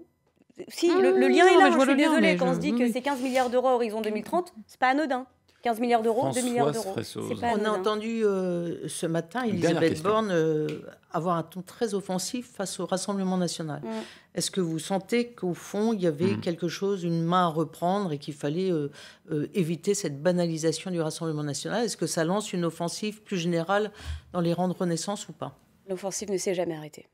si, ah hein, le, lien est là, je, suis désolée, quand on se dit que c'est 15 milliards d'euros horizon 2030, c'est pas anodin. 15 milliards d'euros, 2 milliards d'euros. On a entendu euh, ce matin Elisabeth Borne euh, avoir un ton très offensif face au Rassemblement national. Mm. Est-ce que vous sentez qu'au fond, il y avait mm. quelque chose, une main à reprendre et qu'il fallait euh, éviter cette banalisation du Rassemblement national Est-ce que ça lance une offensive plus générale dans les rangs de Renaissance ou pas L'offensive ne s'est jamais arrêtée.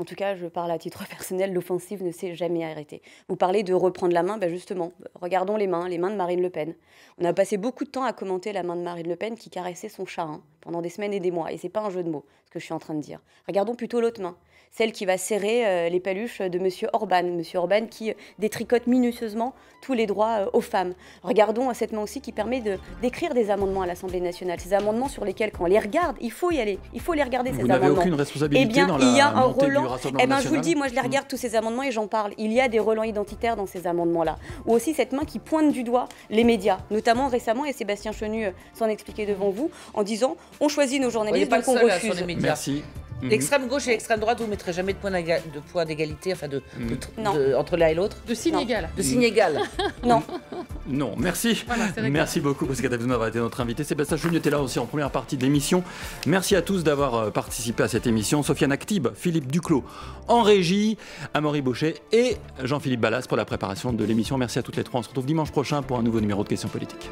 En tout cas, je parle à titre personnel, l'offensive ne s'est jamais arrêtée. Vous parlez de reprendre la main, ben justement, regardons les mains, les mains de Marine Le Pen. On a passé beaucoup de temps à commenter la main de Marine Le Pen qui caressait son chat hein, pendant des semaines et des mois, et c'est pas un jeu de mots ce que je suis en train de dire. Regardons plutôt l'autre main celle qui va serrer euh, les peluches de Monsieur Orban, Monsieur Orban qui détricote minutieusement tous les droits euh, aux femmes. Regardons euh, cette main aussi qui permet de d'écrire des amendements à l'Assemblée nationale, ces amendements sur lesquels quand on les regarde, il faut y aller, il faut les regarder ces amendements. Vous n'avez aucune responsabilité eh bien, dans la il y a un relent. Eh ben, je vous le dis, moi je les hum. regarde tous ces amendements et j'en parle. Il y a des relents identitaires dans ces amendements-là, ou aussi cette main qui pointe du doigt les médias, notamment récemment et Sébastien Chenu s'en expliquait devant vous en disant on choisit nos journalistes donc on refuse. Merci. Mhm. L'extrême gauche et l'extrême droite, vous ne mettrez jamais de point poids d'égalité, enfin mhm. de, entre l'un et l'autre. De signe égal. De signe égal. non. Non, merci. merci beaucoup Pascal Abdouna d'avoir été notre invité. Sébastien Chouin était là aussi en première partie de l'émission. Merci à tous d'avoir euh, participé à cette émission. Sofiane Actib, Philippe Duclos en régie, Amaury Bauchet et Jean-Philippe Ballas pour la préparation de l'émission. Merci à toutes les trois. On se retrouve dimanche prochain pour un nouveau numéro de Questions Politiques.